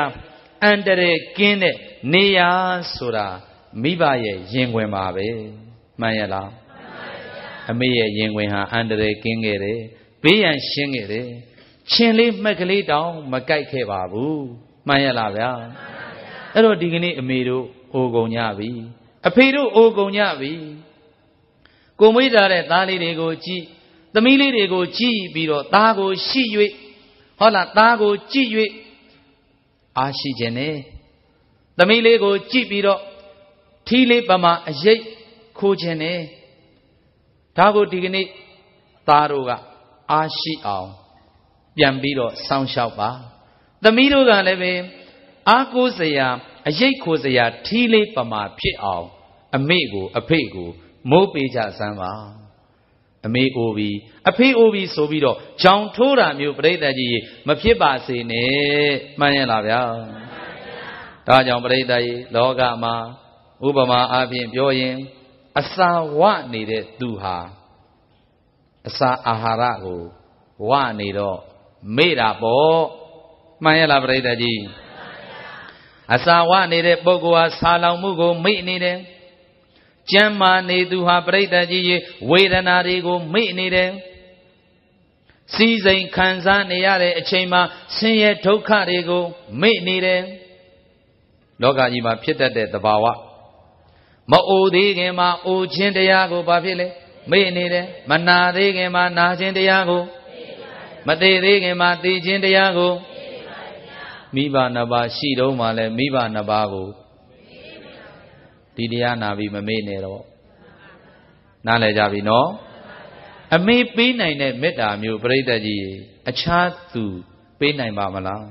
အန္တရာယ်ကင်းတဲ့နေရာဆိုတာမိဘရဲ့ရင်ခွင်ပါပဲမှန်ရဲ့လားအမေရဲ့ရင်ခွင်ဟာအန္တရာယ်ကင်းခဲ့တယ်ဘေးရန်ရှင်းခဲ့တယ်ချင်းလေးမှက်ကလေးတောင် မကြိုက်ခဲ့ပါဘူးမှန်ရဲ့လားဗျာအဲ့တော့ဒီကနေ့အမေတို့အိုကုန်ကြပြီအဖေတို့အိုကုန်ကြပြီကိုမွေးထားတဲ့သားလေးတွေကိုကြည့်သမီးလေးတွေကိုကြည့်ပြီးတော့သားကိုရှိ၍ဟောလားသားကိုကြည့်အားရှိခြင်းနဲ့သမီးလေးကိုကြည့်ပြီးတော့ထီးလေးပမာအရိပ်ခိုးခြင်းနဲ့ဒါကိုဒီကနေ့သားတို့ကအားရှိအောင်ပြန်ပြီးတော့စောင့်ရှောက်ပါသမီးတို့ကလည်းပဲအားကိုးစရာအရိပ်ခိုးစရာထီးလေးပမာဖြစ်အောင်အမေကိုအဖေကိုမိုးပေးကြစမ်းပါအမေအိုပြီအဖေအိုပြီဆိုပြီးတော့ဂျောင်ထိုးတာမျိုးပြိဿကြီးမဖြစ်ပါစေနဲ့မှန်ရလားဗျာဒါကြောင့်ပြိဿကြီးလောကမှာ ဥပမာအားဖြင့်ပြောရင် အစာဝနေတဲ့သူဟာအစာအာဟာရကိုဝနေတော့မေ့တာပေါ့မှန်ရလားပြိဿကြီးအစာဝနေတဲ့ပုဂ္ဂိုလ်ဟာဆာလောင်မှုကိုမေ့နေတယ်ကြမ်းမာနေသူဟာပြိတ္တကြီးရေဝေဒနာတွေကိုမိနေတယ်စည်းစိမ်ခံစားနေရတဲ့အချိန်မှာဆင်းရဲဒုက္ခတွေကိုမိနေတယ်လောကကြီးမှာဖြစ်တတ်တဲ့သဘာဝမအိုသေးခင်မှာအိုခြင်းတရားကိုဘာဖြစ်လဲမေ့နေတယ်မနာသေးခင်မှာ နာခြင်းတရားကိုမသေးသေးခင်မှာသိခြင်းတရားကိုမိဘနှစ်ပါးရှိတော့မှလည်းမိဘနှစ်ပါးကိုဒီတရားနာပြီးမမေ့နဲ့တော့နားလည်ကြပြီနော်အမေပေးနိုင်တဲ့မေတ္တာမျိုးပြိဿကြီးအခြားသူပေးနိုင်ပါမလား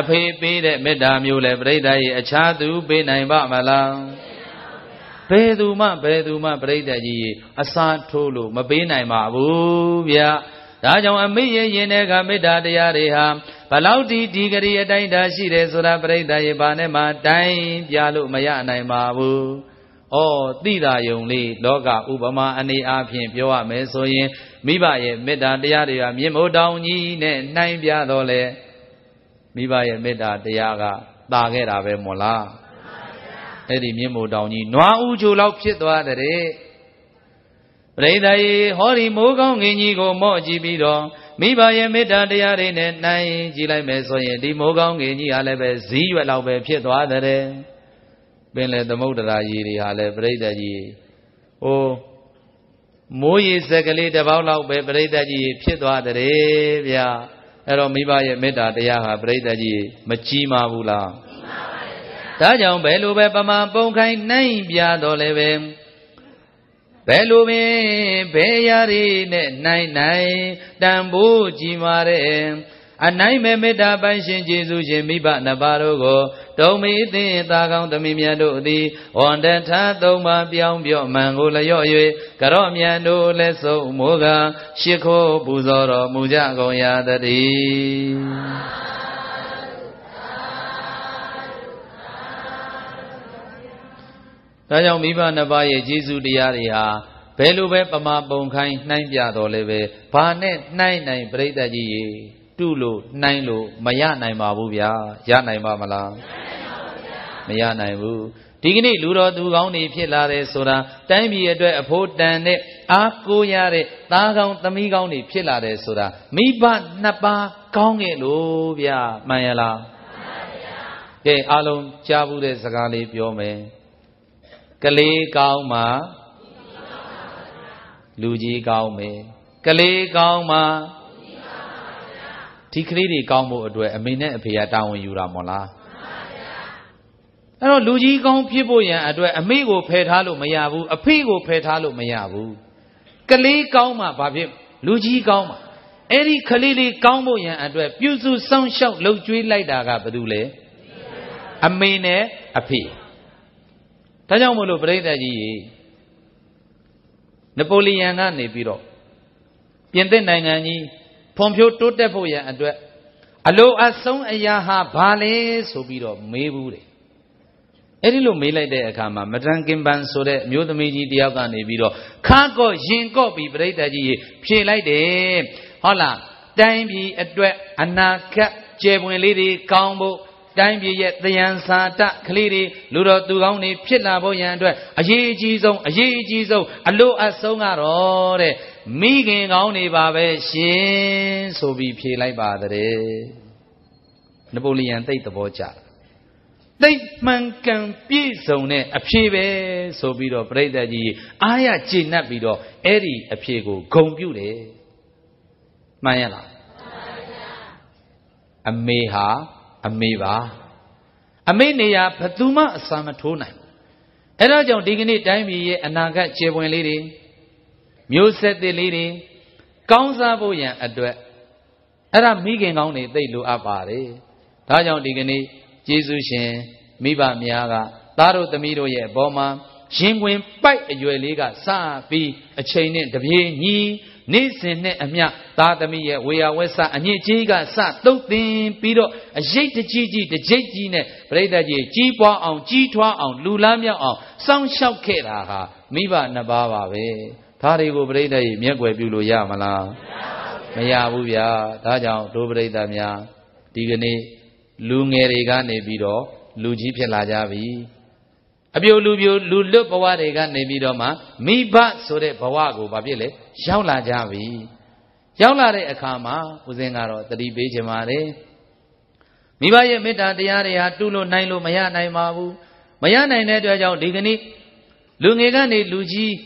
အဖေပေးတဲ့မေတ္တာမျိုးလည်းပြိဿကြီးအခြားသူပေးနိုင်ပါမလားဘယ်သူမှဘယ်သူမှပြိဿကြီးအစာထိုးလို့မပေးနိုင်ပါဘူးဗျာဒါကြောင့်အမေရရင်တဲ့ကမေတ္တာတရားတွေဟာဘလောက်ဒီဒီဂရီအတိုင်းတာရှိတယ်ဆိုတာပြိဿရေဘာနဲ့မှတိုင်းပြလို့မရနိုင်ပါဘူး။ဩတိတာယုံလေးလောကဥပမာအနေအချင်းပြောရမယ်ဆိုရင်မိဘရဲ့မေတ္တာတရားတွေကမြင့်မိုးတောင်ကြီးနဲ့နှိုင်းပြတော့လေမိဘရဲ့မေတ္တာတရားကတာခဲ့တာပဲမို့လား။အဲ့ဒီမြင့်မိုးတောင်ကြီးနွားဦးချိုလောက်ဖြစ်သွားတဲ့ပြိဿရေဟောဒီမိုးကောင်းငင်ကြီးကိုမော့ကြည့်ပြီးတော့မိဘရဲ့မေတ္တာတရားတွေနဲ့နိုင်ရင်ကြည်လိုက်မယ်ဆိုရင်ဒီမိုးကောင်းကင်ကြီးဟာလည်းပဲဇီးရွက်လောက်ပဲဖြစ်သွားတဲ့ပင်လေသမုဒ္ဒရာကြီးတွေဟာလည်းပြိဿကြီးဟိုမိုးရေစက်ကလေးတစ်ပေါက်လောက်ပဲပြိဿကြီးဖြစ်သွားတဲ့ဗျာအဲ့တော့မိဘရဲ့မေတ္တာတရားဟာပြိဿကြီးမကြီးမားဘူးလားဒါကြောင့်ဘယ်လိုပဲပမာပုံခိုင်းနိုင်ပြတော့လည်းပဲဘယ်လိုပင်ဘယ်ရာတွေနဲ့နိုင်နိုင်တန်ဖိုးကြည်မာတဲ့အနိုင်မဲ့မေတ္တာပိုင်ရှင်ကျေးဇူးရှင်မိဘနှစ်ပါးတို့ကိုတုံမီသင်သာကောင်းသမီးမြတ်တို့သည်ဝန္တထသုံးပါပြောင်းပြော့မှန်ကိုလျော့၍ကရော့မြတ်တို့လည်းဆုံးမိုးကရှ िख ိုးပူဇော်တော်မူကြကုန်ရသတည်းဒါကြောင့်မိဘနှစ်ပါးရဲ့ဂျေစုတရားတွေဟာဘယ်လိုပဲပမာပုံခိုင်းနှိုင်းပြတော်လဲပဲဘာနဲ့နှိုင်းနိုင်ပြိတ္တကြီးရေတုလို့နှိုင်းလို့မရနိုင်ပါဘူးဗျာရနိုင်ပါမလားမရနိုင်ဘူးဒီကနေ့လူတော်သူကောင်းတွေဖြစ်လာတယ်ဆိုတာတိုင်းပြည်အတွက်အဖို့တန်တဲ့အားကိုးရတဲ့သားကောင်းသမီးကောင်းတွေဖြစ်လာတယ်ဆိုတာမိဘနှစ်ပါးကောင်းရဲ့လို့ဗျာမှန်ရလားမှန်ပါဗျာကဲအားလုံးကြားဘူးတဲ့စကားလေးပြောမယ်ကလေးကောင်းမှလူကြီးကောင်းမယ်ကလေးကောင်းမှဒီကလေးတွေကောင်းဖို့အတွက်အမေနဲ့အဖေကတာဝန်ယူတာမို့လားအဲ့တော့လူကြီးကောင်းဖြစ်ဖို့ရန်အတွက်အမေကိုဖယ်ထားလို့မရဘူးအဖေကိုဖယ်ထားလို့မရဘူးကလေးကောင်းမှဘာဖြစ်လူကြီးကောင်းမှအဲ့ဒီကလေးလေးကောင်းဖို့ရန်အတွက်ပြုစုစောင့်ရှောက်လှုပ်ကြွေးလိုက်တာကဘာလို့လဲအမေနဲ့အဖေဒါကြောင့်မို့လို့ပြိဿကြီးရေနပိုလီယန်ကနေပြီးတော့ပြင်သစ်နိုင်ငံကြီးဖွံ့ဖြိုးတိုးတက်ဖို့ရန်အတွက်အလိုအဆုံးအရာဟာဘာလဲဆိုပြီးတော့မေးဘူးတယ်အဲ့ဒီလိုမေးလိုက်တဲ့အခါမှာမဒန်ကင်ပန်ဆိုတဲ့အမျိုးသမီးကြီးတယောက်ကနေပြီးတော့ခါကော့ရင်ကော့ပြီးပြိဿကြီးရေဖြေလိုက်တယ်ဟုတ်လားတိုင်းပြည်အတွက်အနာဂတ်ကျေပွင်လေးတွေကောင်းဖို့တိုင်းပြည်ရဲ့တယံစာတကလေးတွေလူတော်သူကောင်းတွေဖြစ်လာဖို့ရန်အတွက်အရေးအကြီးဆုံးအရေးအကြီးဆုံးအလိုအဆုံးကတော့တဲ့မိခင်ကောင်းတွေပါပဲရှင် ဆိုပြီးဖြေလိုက်ပါတဲ့နပိုလီယန်တိတ်သဘောကျတိတ်မှန်ကန်ပြည့်စုံတဲ့အဖြေပဲဆိုပြီးတော့ပြိတ္တကြီးအားရကျေနပ်ပြီးတော့အဲ့ဒီအဖြေကိုဂုံပြုတယ်မှန်ရလားမှန်ပါဗျာအမေဟာအမေပါ အမေနေရာဘသူမှအစာမထိုးနိုင်အဲဒါကြောင့်ဒီကနေ့တိုင်းပြည်ရဲ့အနာဂတ်ခြေပွင်လေးတွေမျိုးဆက်သစ်လေးတွေကောင်းစားဖို့ရန် အတွက်အဲ့ဒါမိခင်ကောင်းတွေသိလိုအပ်ပါတယ်ဒါကြောင့်ဒီကနေ့ယေရှုရှင်မိဘများက သားတို့သမီးတို့ရဲ့အပေါ်မှာရင်ဝင်ပိုက်အရွယ်လေးကစပြီးအချိန်နဲ့တပြေးညီနေ့စဉ်နဲ့အမျှသားသမီးရဲ့ဝေယဝဲဆအညစ်အကြေးကစတုတ်တင်ပြီးတော့အရိတ်တကြီးကြီးတကြိတ်ကြီးနဲ့ပရိသတ်ကြီးကြီးပွားအောင်ကြီးထွားအောင်လူလားမြောက်အောင်စောင့်ရှောက်ခဲ့တာဟာမိဘနှစ်ပါးပါပဲဒါတွေကိုပရိသတ်ကြီးမျက်ွယ်ပြုလို့ရမလားမရဘူးဗျာဒါကြောင့်တို့ပရိသတ်များဒီကနေ့လူငယ်တွေကနေပြီးတော့လူကြီးဖြစ်လာကြပြီအပြိုလူပြိုလူလွတ်ဘဝတွေက နေပြီးတော့မှမိဘဆိုတဲ့ဘဝကိုဗာပြည့်လေရောက်လာကြပြီရောက်လာတဲ့အခါမှာဦးဇင်းကတော့တတိပေးခြင်းပါတယ်မိဘရဲ့မေတ္တာတရားတွေဟာတုလို့နိုင်လို့မရနိုင်ပါဘူးမရနိုင်တဲ့အတွက်ကြောင့်ဒီကနေ့လူငယ်ကနေလူကြီး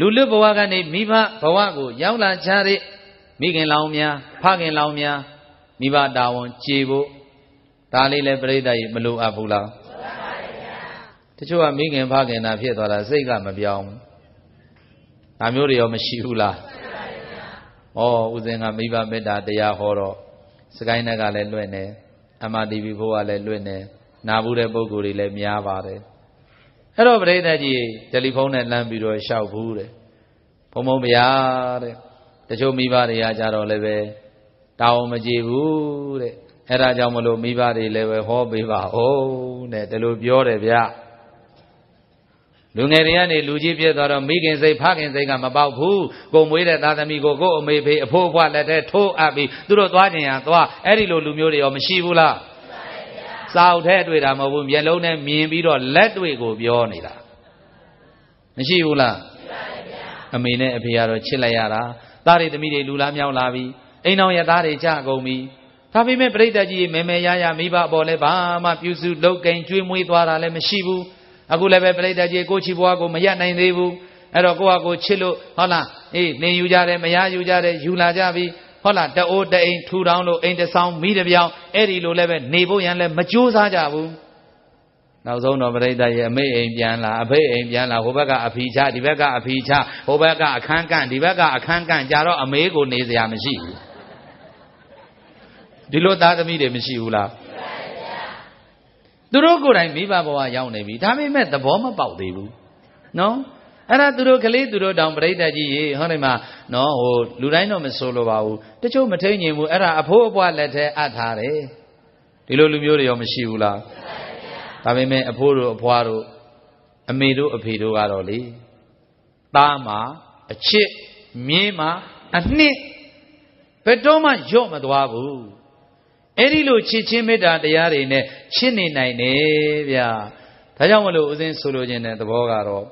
လူလွတ်ဘဝကနေမိဘဘဝကို ရောက်လာကြတဲ့မိခင်လောင်များဖခင်လောင်များမိဘတာဝန်ကျေဖို့ဒါလေးလည်းပြိဿရေမလိုအပ်ဘူးလားချို့ကမိခင်ဖခင်တာဖြစ်သွားတာစိတ်ကမပြောင်းဘူးဒါမျိုးတွေရောမရှိဘူးလားဩဥစဉ်ကမိဘမေတ္တာတရားဟောတော့စကိုင်းနက်ကလည်းလွဲ့နေ MRTV ဘိုးကလည်းလွဲ့နေနာဘူးတဲ့ပုံကိုယ်တွေလည်းများပါတယ်အဲ့တော့ပရိသတ်ကြီးတယ်လီဖုန်းနဲ့လမ်းပြီးတော့ရှောက်ဘူးတဲ့ဘုံဘုံဗျာတဲ့တချို့မိဘတွေကကြတော့လည်းပဲတောင်းမကြည့်ဘူးတဲ့အဲ့ဒါကြောင့်မလို့မိဘတွေလည်းပဲဟောပေးပါဦးတဲ့ဒီလိုပြောတယ်ဗျာလူငယ်တွေကနေလူကြီးပြည့်သွားတော့မိခင်စိတ်ဖခင်စိတ်ကမပေါက်ဘူးကိုမွေးတဲ့သားသမီးကိုကို့အမေဖေအဖိုးအဖွားလက်ထဲထိုးအပ်ပြီးသူတို့သွားကြင်ရသွားအဲ့ဒီလိုလူမျိုးတွေရောမရှိဘူးလားစောက်ထဲတွေ့တာမဟုတ်ဘူးမျက်လုံးနဲ့မြင်ပြီးတော့လက်တွေ့ကိုပြောနေတာမရှိဘူးလားအမေနဲ့အဖေကတော့ချစ်လိုက်ရတာသားတွေသမီးတွေလူလားမြောက်လာပြီအိမ်တော်ရဲ့သားတွေကြကုန်ပြီဒါပေမဲ့ပြိတ္တကြီးမဲမဲရရမိဘအပေါ်လဲဘာမှပြုစုလုပ်ကင်ကျွေးမွေးသွားတာလည်းမရှိဘူးအခုလည်းပဲပြိတ္တကြီးကိုချီပွားကိုမရနိုင်သေးဘူးအဲ့တော့ကိုကကိုချစ်လို့ဟုတ်လားအေးလင်ယူကြတယ်မရယူကြတယ်ယူလာကြပြီဟုတ်လားတအိုးတအိမ်ထူထောင်းလို့အိမ်တဆောင်မိတပြောင်အဲ့ဒီလိုလည်းပဲနေဖို့ရန်လည်းမကြိုးစားကြဘူးနောက်ဆုံးတော့ပရိသတ်ရဲ့အမိအိမ်ပြန်လာအဖေအိမ်ပြန်လာဟိုဘက်ကအဖီချဒီဘက်ကအဖီချဟိုဘက်ကအခန်းကန့်ဒီဘက်ကအခန်းကန့်ကြတော့အမေကိုနေစရာမရှိဘူးဒီလိုသားသမီးတွေမရှိဘူးလားသူတို့ကိုယ်တိုင်မိဘဘဝရောက်နေပြီဒါပေမဲ့သဘောမပေါက်သေးဘူးနော်အဲ့ဒါသူတို့ကလေးသူတို့တောင်ပြိတ္တကြီးရေဟောဒီမှာနော်ဟိုလူတိုင်းတော့မဆိုလိုပါဘူးတချို့မထိန်ညင်ဘူးအဲ့ဒါအဖိုးအပွားလက်ထဲအပ်ထားတယ်ဒီလိုလူမျိုးတွေရောမရှိဘူးလားဒါပေမဲ့အဖိုးတို့အဖွားတို့အမေတို့အဖေတို့ကတော့လေသားမှာအချစ်မြင်းမှာအနှစ်ဘယ်တော့မှညော့မသွားဘူးအဲ့ဒီလိုချစ်ချင်းမေတ္တာတရားတွေနဲ့ချစ်နေနိုင်တယ်ဗျာဒါကြောင့်မလို့ဦးဇင်းဆိုလိုချင်တဲ့သဘောကတော့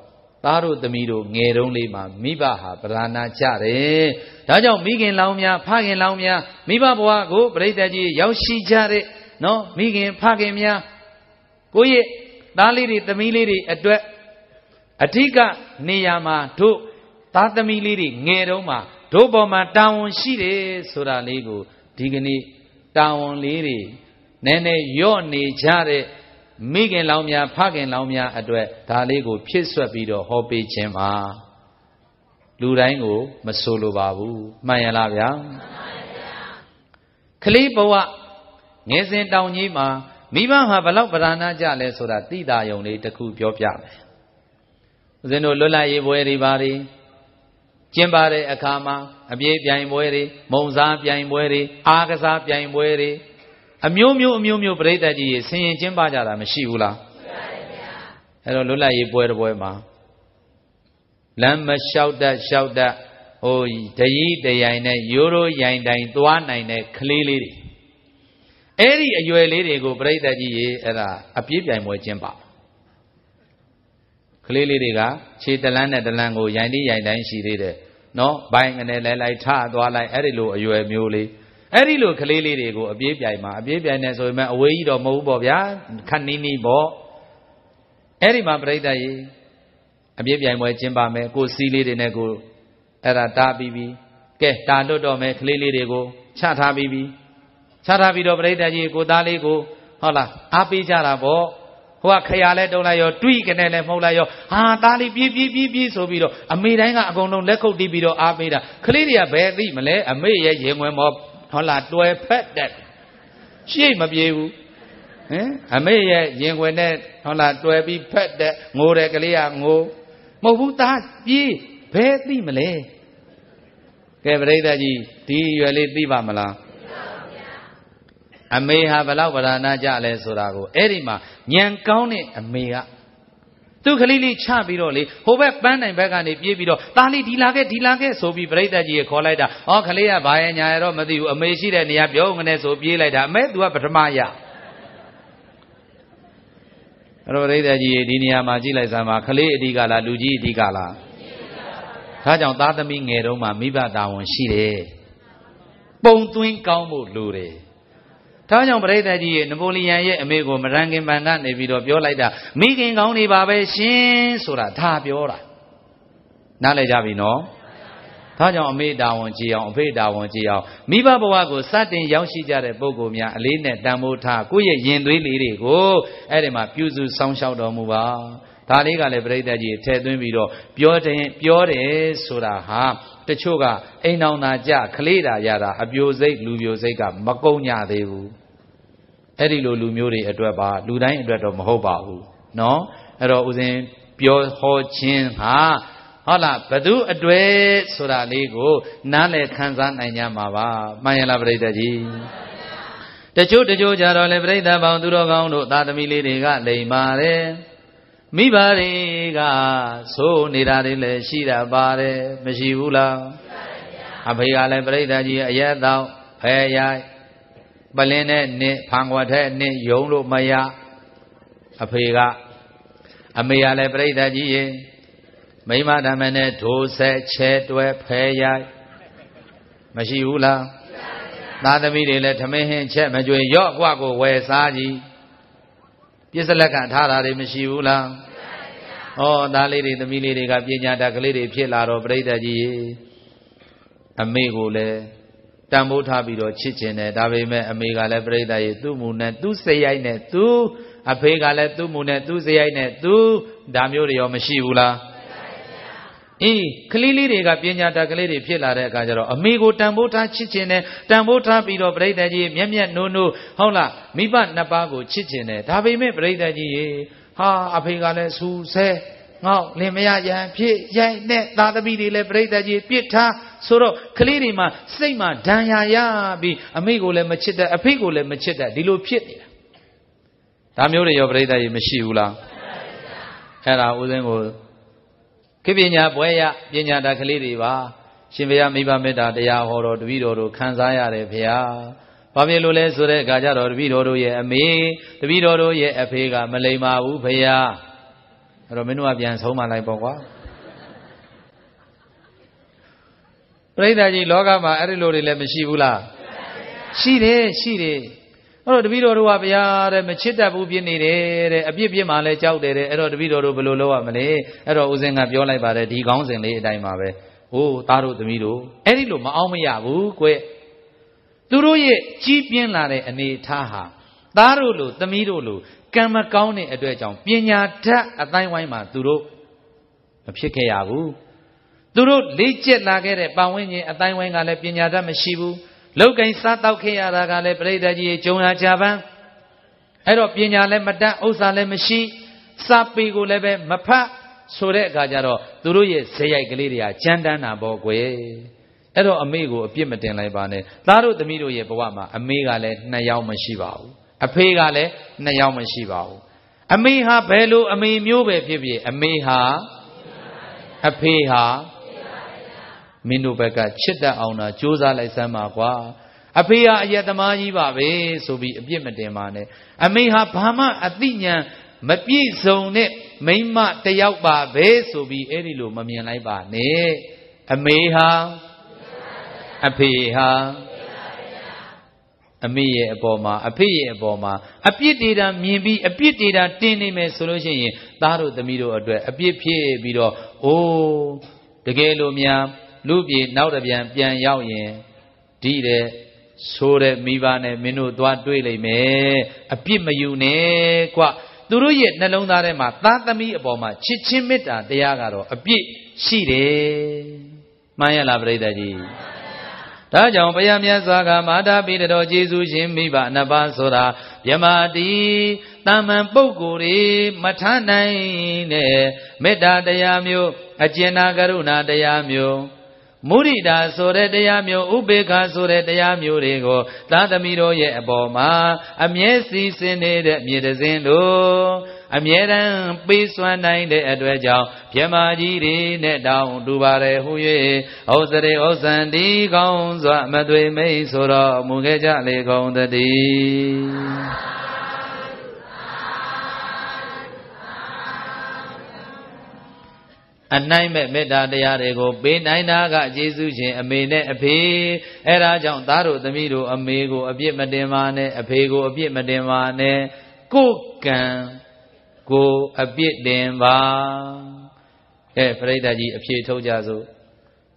သားတို့သမီးတို့ငယ်တုန်းလေးမှာမိဘဟာပဓာနာကြတယ်ဒါကြောင့်မိခင်လောင်းများဖခင်လောင်းများမိဘဘဝကိုပြိတ္တကြီးရောက်ရှိကြတဲ့နော်မိခင် ဖခင်များကိုယ့်ရဲ့သားလေးတွေသမီးလေးတွေအတွက်အဓိကနေရာမှာတို့သားသမီးလေးတွေငယ်တုန်းမှာ တို့ပေါ်မှာတာဝန်ရှိတယ်ဆိုတာလေးကိုဒီကနေ့တာဝန်လေးတွေနည်းနည်းရော့နေကြတဲ့မိခင်လောင်းများဖခင်လောင်းများအတွက်ဒါလေးကိုဖြည့်ဆွက်ပြီးတော့ဟောပေးခြင်းပါလူတိုင်းကိုမဆိုလိုပါဘူးမှန်ရလားဗျာမှန်ပါဗျာကလေးဘဝငယ်စဉ်တောင်ကြီးမှာမိဘဟာဘလောက်ပဓာနာကြလဲဆိုတာသိတာယုံလေးတစ်ခုပြောပြမယ်ဦးဇင်းတို့လွတ်လပ်ရေးပွဲတွေပါတွေကျင်းပတဲ့အခါမှာအပြေးပြိုင်ပွဲတွေမုံစားပြိုင်ပွဲတွေအားကစားပြိုင်ပွဲတွေအမျိုးမျိုးအမျိုးမျိုးပြိဿကြီးဆင်ရင်ကျင်းပကြတာမရှိဘူးလားအဲ့တော့လွတ်လပ်ရေးပွဲတစ်ပွဲမှာလမ်းမလျှောက်တတ်လျှောက်တတ်ဟိုတရီတရိုင်နဲ့ရိုးရိုးရိုင်တိုင်သွားနိုင်တဲ့ကလေးလေးတွေအဲ့ဒီအရွယ်လေးတွေကိုပြိဿကြီးရေအဲ့ဒါအပြေးပြိုင်ပွဲကျင်းပါလေးလေးတွေကခြေတလန်းနဲ့တလန်းကိုရိုင်တိရိုင်တိုင်းရှိသေးတယ်နော်ဘိုင်းငနဲ့လဲလိုက်ထသွားလိုက်အဲ့ဒီလိုအရွယ်မျိုးလေးအဲ့ဒီလိုကလေးလေးတွေကိုအပြေးပြိုင်မှာအပြေးပြိုင်နေဆိုရင်အဝေးကြီးတော့မဟုတ်ဘူးပေါ့ဗျာခဏနီးနီးပေါ့အဲ့ဒီမှာပြိဿရေအပြေးပြိုင်ပွဲကျင်းပါမယ်ကိုစီးလေးတွေနဲ့ကိုအဲ့ဒါတားပြီးပြီးကဲတာလွတ်တော့မယ်ကလေးလေးတွေကိုချထားပြီးပြီးချထားပြီးတော့ပြိဿရေကိုသားလေးကိုဟုတ်လားအားပေးကြတာပေါ့ဟိုကခရလဲတုံးလိုက်ရောတွေးကနေလဲမှုတ်လိုက်ရောဟာသားလေးပြေးပြေးပြေးပြေးဆိုပြီးတော့အမေတိုင်းကအကုန်လုံးလက်ခုပ်တီးပြီးတော့အားပေးတာကလေးတွေကဘယ်သိမလဲအမေရဲ့ရင်ဝင်မောဟုတ်လားတွယ်ဖက်တဲ့ရှိမပြေးဘူးဟင်အမေရဲ့ရင်ဝင်နဲ့ဟုတ်လားတွယ်ပြီးဖက်တဲ့ငိုတယ်ကလေးကငိုမဟုတ်ဘူးသားပြေးဘယ်သိမလဲကဲပြိဿကြီးဒီရွယ်လေးသိပါမလားအမေဟာဘလောက်ဗရဏကြလဲဆိုတာကိုအဲ့ဒီမှာညံကောင်းတဲ့အမေကသူကလေးလေးချပြီးတော့လေဟိုဘက်ပန်းနိုင်ဘက်ကနေပြေးပြီးတော့သားလေးဒီလာခဲ့ဒီလာခဲ့ဆိုပြီးပြိတ္တကြီးကခေါ်လိုက်တာအော်ကလေးကဘာရညာရတော့မသိဘူးအမေရှိတဲ့နေရာပြောငနဲ့ဆိုပြေးလိုက်တာအမေ तू ကပထမရအဲ့တော့ပြိတ္တကြီးဒီနေရာမှာကြည့်လိုက်စမ်းပါကလေးအဓိကလားလူကြီးအဓိကလားဒါကြောင့်သားသမီးငယ်တုန်းမှမိဘတာဝန်ရှိတယ်ပုံသွင်းကောင်းဖို့လိုတယ်။ဒါကြောင့်ပရိသတ်ကြီးရဲ့နပိုလီယန်ရဲ့အမေကိုမရန်ကင်ပန်ကနေပြီးတော့ပြောလိုက်တာမိခင်ကောင်းနေပါပဲရှင်ဆိုတာဒါပြောတာ။နားလည်ကြပြီနော်။ဒါကြောင့်အမေတာဝန်ကြည်အောင်အဖေတာဝန်ကြည်အောင်မိဘဘဝကိုစတင်ရောက်ရှိကြတဲ့ပုဂ္ဂိုလ်များအလေးနဲ့တန်ဖိုးထားကိုယ့်ရဲ့ရင်သွေးလေးတွေကိုအဲ့ဒီမှာပြုစုစောင့်ရှောက်တော်မူပါဒါလေးကလည်းပြိတ္တကြီးထဲသွင်းပြီးတော့ပြောတယ်ပြောတယ်ဆိုတာဟာတချို့ကအိမ်အောင်သာကြခလေးတာရတာအပြိုစိတ်လူပြိုစိတ်ကမကုံညသေးဘူးအဲ့ဒီလိုလူမျိုးတွေအတွက်ပါလူတိုင်းအတွက်တော့မဟုတ်ပါဘူးเนาะအဲ့တော့ဦးဇင်းပြောဟောခြင်းဟာဟုတ်လားဘသူအတွေ့ဆိုတာလေးကိုနားလည်ခံစားနိုင်ကြမှာပါမှန်ရလားပြိတ္တကြီးတချို့တချို့ကြတော့လေပြိတ္တပေါင်းသူတော်ကောင်းတို့သာသမီလေးတွေကလိမ်ပါတယ်မိဘတွေကဆိုးနေတာတွေလည်းရှိတာပါတယ်မရှိဘူးလားအဖေကလည်းပြိတ္တကြီးအရက်တော့ဖဲရိုက်ပလင်းနဲ့နင့်ဖန်ခွက်ထဲနင့်ယုံလို့မရအဖေက အမေကလည်းပြိတ္တကြီးရင်မိမဓမ္မနဲ့ဒိုဆက်ချဲတွဲဖဲရိုက်မရှိဘူးလားသားသမီးတွေလည်းထမင်းဟင်းချက်မကြွေရော့ကွာကိုဝယ်စားကြည့်ပြစ္စလက်ကထားတာတွေမရှိဘူးလားဩသားလေးတွေသမီးလေးတွေကပညာတတ်ကလေးတွေဖြစ်လာတော့ပြိတ္တကြီးအမေကိုလည်းတန်ဖိုးထားပြီးတော့ချစ်ကျင်တယ်ဒါပေမဲ့အမေကလည်းပြိဿရဲ့သူ့မူနဲ့သူ့စိတ်ရိုက်နဲ့သူ့အဖေကလည်းသူ့မူနဲ့သူ့စိတ်ရိုက်နဲ့သူ့ဒါမျိုးတွေရောမရှိဘူးလားအေးကလေးလေးတွေကပညာတတ်ကလေးတွေဖြစ်လာတဲ့အခါကျတော့အမေကိုတန်ဖိုးထားချစ်ချင်တယ်တန်ဖိုးထားပြီးတော့ပြိတ္တကြီးမျက်မျက်နိုးနိုးဟုတ်လားမိဘနှစ်ပါးကိုချစ်ချင်တယ်ဒါပေမဲ့ပြိတ္တကြီးရေဟာအဖေကလည်းဆူဆဲငေါ့လင်မရရန်ဖြစ်ရိုက်နဲ့သာသမီတွေလည်းပြိတ္တကြီးပြစ်ထားဆိုတော့ကလေးတွေမှာစိတ်မှာဒဏ်ရာရပြီးအမိကိုလည်းမချစ်တတ်အဖေကိုလည်းမချစ်တတ်ဒီလိုဖြစ်နေတာဒါမျိုးတွေရောပြိဿရေမရှိဘူးလားအဲ့ဒါဦးစင်းကိုခေပညာပွဲရပညာတတ်ကလေးတွေပါရှင်ဘုရားမိဘမေတ္တာတရားဟောတော်တပည့်တော်တို့ခံစားရတယ်ဖေဟာဘာဖြစ်လို့လဲဆိုတဲ့အခါကျတော့တပည့်တော်တို့ရဲ့အမေတပည့်တော်တို့ရဲ့အဖေကမလိမ္မာဘူးဖေဟာအဲ့တော့မင်းတို့ကပြန်ဆုံးမလိုက်ပေါ့ကွာပြိဿကြီးလောကမှာအဲ့ဒီလိုတွေလည်းမရှိဘူးလားရှိတယ်ရှိတယ်အဲ့တော့တပည့်တော်တို့ကဗျာတဲ့မချစ်တတ်ဘူးဖြစ်နေတယ်တဲ့အပြစ်ပြစ်မှလည်းကြောက်တယ်တဲ့အဲ့တော့တပည့်တော်တို့ဘယ်လိုလုပ်ရမလဲအဲ့တော့ဦးစင်းကပြောလိုက်ပါတယ်ဒီကောင်းစဉ်လေးအတိုင်းပါပဲဟိုးသားတို့သမီးတို့အဲ့ဒီလိုမအောင်မရဘူးကွသူတို့ရဲ့ကြီးပြင်းလာတဲ့အနေအထားဟာသားတို့လိုသမီးတို့လိုကံမကောင်းတဲ့အတွက်ကြောင့်ပညာဓာတ်အတိုင်းဝိုင်းမှာသူတို့မဖြစ်ခဲ့ရဘူးသူတို့လေ့ကျက်လာခဲ့တဲ့ပတ်ဝန်းကျင်အတိုင်းဝိုင်းကလည်းပညာတတ်မရှိဘူးလောက်ကင်စားတောက်ခဲ့ရတာကလည်းပြိတ္တကြီးရဲ့ဂျုံရာချပန်းအဲ့တော့ပညာလည်းမတတ်ဥစ္စာလည်းမရှိ စာပေကိုလည်းပဲမဖတ်ဆိုတဲ့အခါကျတော့သူတို့ရဲ့ဇေယိုက်ကလေးတွေကကြမ်းတမ်းတာပေါ့ကွယ်အဲ့တော့အမေကိုအပြစ်မတင်လိုက်ပါနဲ့သားတို့သမီးတို့ရဲ့ဘဝမှာအမေကလည်းနှစ်ယောက်မရှိပါဘူးအဖေကလည်းနှစ်ယောက်မရှိပါဘူးအမေဟာဘယ်လိုအမေမျိုးပဲဖြစ်ဖြစ်အမေဟာအဖေဟာမင်းတို့ဘက်ကချစ်တတ်အောင်တာစူးစမ်းလိုက်စမ်းပါကွာ အဖေဟာအယက်သမားကြီးပါပဲဆိုပြီးအပြစ်မတင်ပါနဲ့အမေဟာဘာမှအသိဉာဏ်မပြည့်စုံတဲ့မိမတယောက်ပါပဲဆိုပြီးအဲ့ဒီလိုမမြင်လိုက်ပါနဲ့အမေဟာအဖေဟာအမေရဲ့အပေါ်မှာအဖေရဲ့အပေါ်မှာအပြစ်တွေတာမြင်ပြီးအပြစ်တွေတာတင်နေမယ်ဆိုလို့ရှိရင်သားတို့သမီးတို့အတွက်အပြစ်ဖြစ်ပြီးတော့အိုးတကယ်လို့များလူပြေနောက်တပြန်ပြန်ရောက်ရင်ဒီတဲ့ဆိုတဲ့မိဘနဲ့မင်းတို့သွားတွေ့လိမ့်မယ်အပြစ်မယူနဲ့ကွသူတို့ရဲ့နှလုံးသားထဲမှာ သားသမီးအပေါ်မှာချစ်ချင်းမေတ္တာတရားကတော့အပြစ်ရှိတယ်မှန်ရလားပြိတ္တကြီးဒါကြောင့်ဘုရားမြတ်စွာကမာတာပိတတော်ယေရှုရှင်မိဘနှစ်ပါးဆိုတာမြမတီတာမန်ပုဂ္ဂိုလ်တွေမထနိုင်တဲ့မေတ္တာတရားမျိုးအကျဉ်းနာကရုဏာတရားမျိုးမုရိတာဆိုတဲ့တရားမျိုးဥပေက္ခဆိုတဲ့တရားမျိုးတွေကို သာသမီတို့ရဲ့အပေါ်မှာ အမြဲစီစဉ်နေတဲ့မြေတစင်းတို့အမြဲတမ်းပေးစွမ်းနိုင်တဲ့အတွက်ကြောင့်မြမကြီးတွေနဲ့တောင်းတူပါれဟု၍ဩစရိဩစံဒီကောင်းစွာမသွေမိတ်ဆိုတော်မူခဲ့ကြလေကုန်တည်းအနိုင်မဲ့မေတ္တာတရားတွေကိုပေးနိုင်တာကယေရှုရှင် အမေနဲ့အဖေအဲဒါကြောင့်သားတို့သမီးတို့အမေကိုအပြစ်မတင်ပါနဲ့အဖေကိုအပြစ်မတင်ပါနဲ့ကိုကံကိုအပြစ်တင်ပါအဲပရိသတ်ကြီးအဖြေထုတ်ကြစို့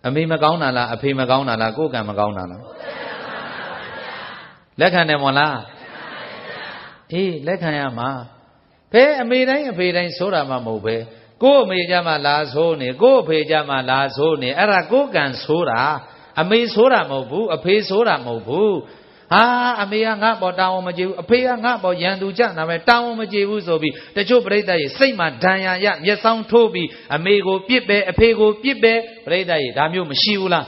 အမေမကောင်းတာလားအဖေမကောင်းတာလားကိုကံမကောင်းတာလားလက်ခံတယ်မဟုတ်လားအေးလက်ခံရမှာဘယ်အမေတိုင်းအဖေတိုင်းဆိုတာမှမဟုတ်ပဲကို့အမေကြမှာလာဆိုးနေကို့အဖေကြမှာလာဆိုးနေအဲ့ဒါကိုကံဆိုးတာ အမေဆိုးတာမဟုတ်ဘူးအဖေဆိုးတာမဟုတ်ဘူးဟာအမေကငါ့ပေါ်တောင်းအောင်မကြည့်ဘူးအဖေကငါ့ပေါ်ရန်သူကြနာပဲတောင်းအောင်မကြည့်ဘူးဆိုပြီးတချို့ပြိတ္တကြီးစိတ်မှာဒဏ်ရာရမျက်စောင်းထိုးပြီးအမေကိုပြစ်ပဲအဖေကိုပြစ်ပဲပြိတ္တကြီးဒါမျိုးမရှိဘူးလား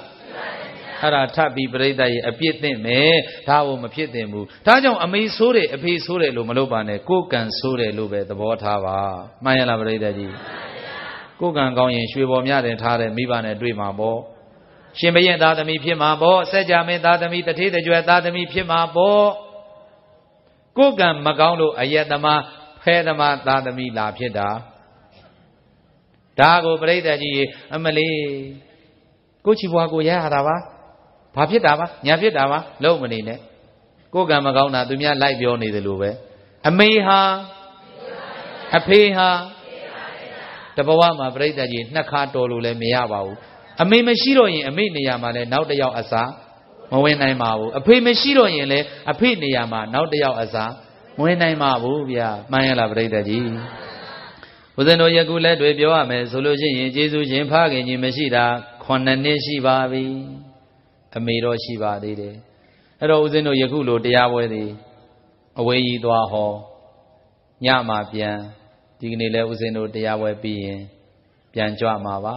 အဲ့ဒါထပ်ပြီးပြိဿရဲ့အပြစ်သင့်မယ်ဒါကိုမဖြစ်သင့်ဘူးဒါကြောင့်အမေဆိုးတယ်အဖေဆိုးတယ်လို့မလုပ်ပါနဲ့ကိုယ်ကံဆိုးတယ်လို့ပဲသဘောထားပါမှန်ရလားပြိဿကြီးကိုယ်ကံကောင်းရင်ရွှေပေါ်မြတင်ထားတယ်မိဘနဲ့တွေ့မှာပေါ့ရှင်ဘရင်သားသမီးဖြစ်မှာပေါ့စัจ जा မင်းသားသမီးတထေးတကြွယ်သားသမီးဖြစ်မှာပေါ့ကိုယ်ကံမကောင်းလို့အယက်သမားဖဲသမားသားသမီးလာဖြစ်တာဒါကိုပြိဿကြီးအမလေးကိုချီဘွားကိုရရတာပါဘာဖြစ်တာပါညာဖြစ်တာပါလုံးမနေနဲ့ကိုယ်ကံမကောင်းတာသူများလိုက်ပြောနေတယ်လို့ပဲအမေဟာအဖေဟာတဘဝမှာပြိဿကြီးနှစ်ခါတော်လို့လည်းမရပါဘူးအမေမရှိတော့ရင်အမေနေရာမှာလည်းနောက်တစ်ယောက်အစားမဝင်နိုင်ပါဘူးအဖေမရှိတော့ရင်လည်းအဖေနေရာမှာနောက်တစ်ယောက်အစားမဝင်နိုင်ပါဘူးဗျာမှန်ရလားပြိဿကြီးဦးဇင်းတို့ယခုလက်တွေပြောရမယ်ဆိုလို့ရှိရင်ကျေးဇူးရှင်ဖခင်ကြီးမရှိတာ9နှစ်ရှိပါပြီအမေတော့ရှိပါသေးတယ်အဲ့တော့ဦးဇင်းတို့ယခုလိုတရားပွဲတွေအဝေးကြီးသွားဟောညမှာပြန်ဒီကနေ့လဲဦးဇင်းတို့တရားပွဲပြီးရင်ပြန်ကြွမှာပါ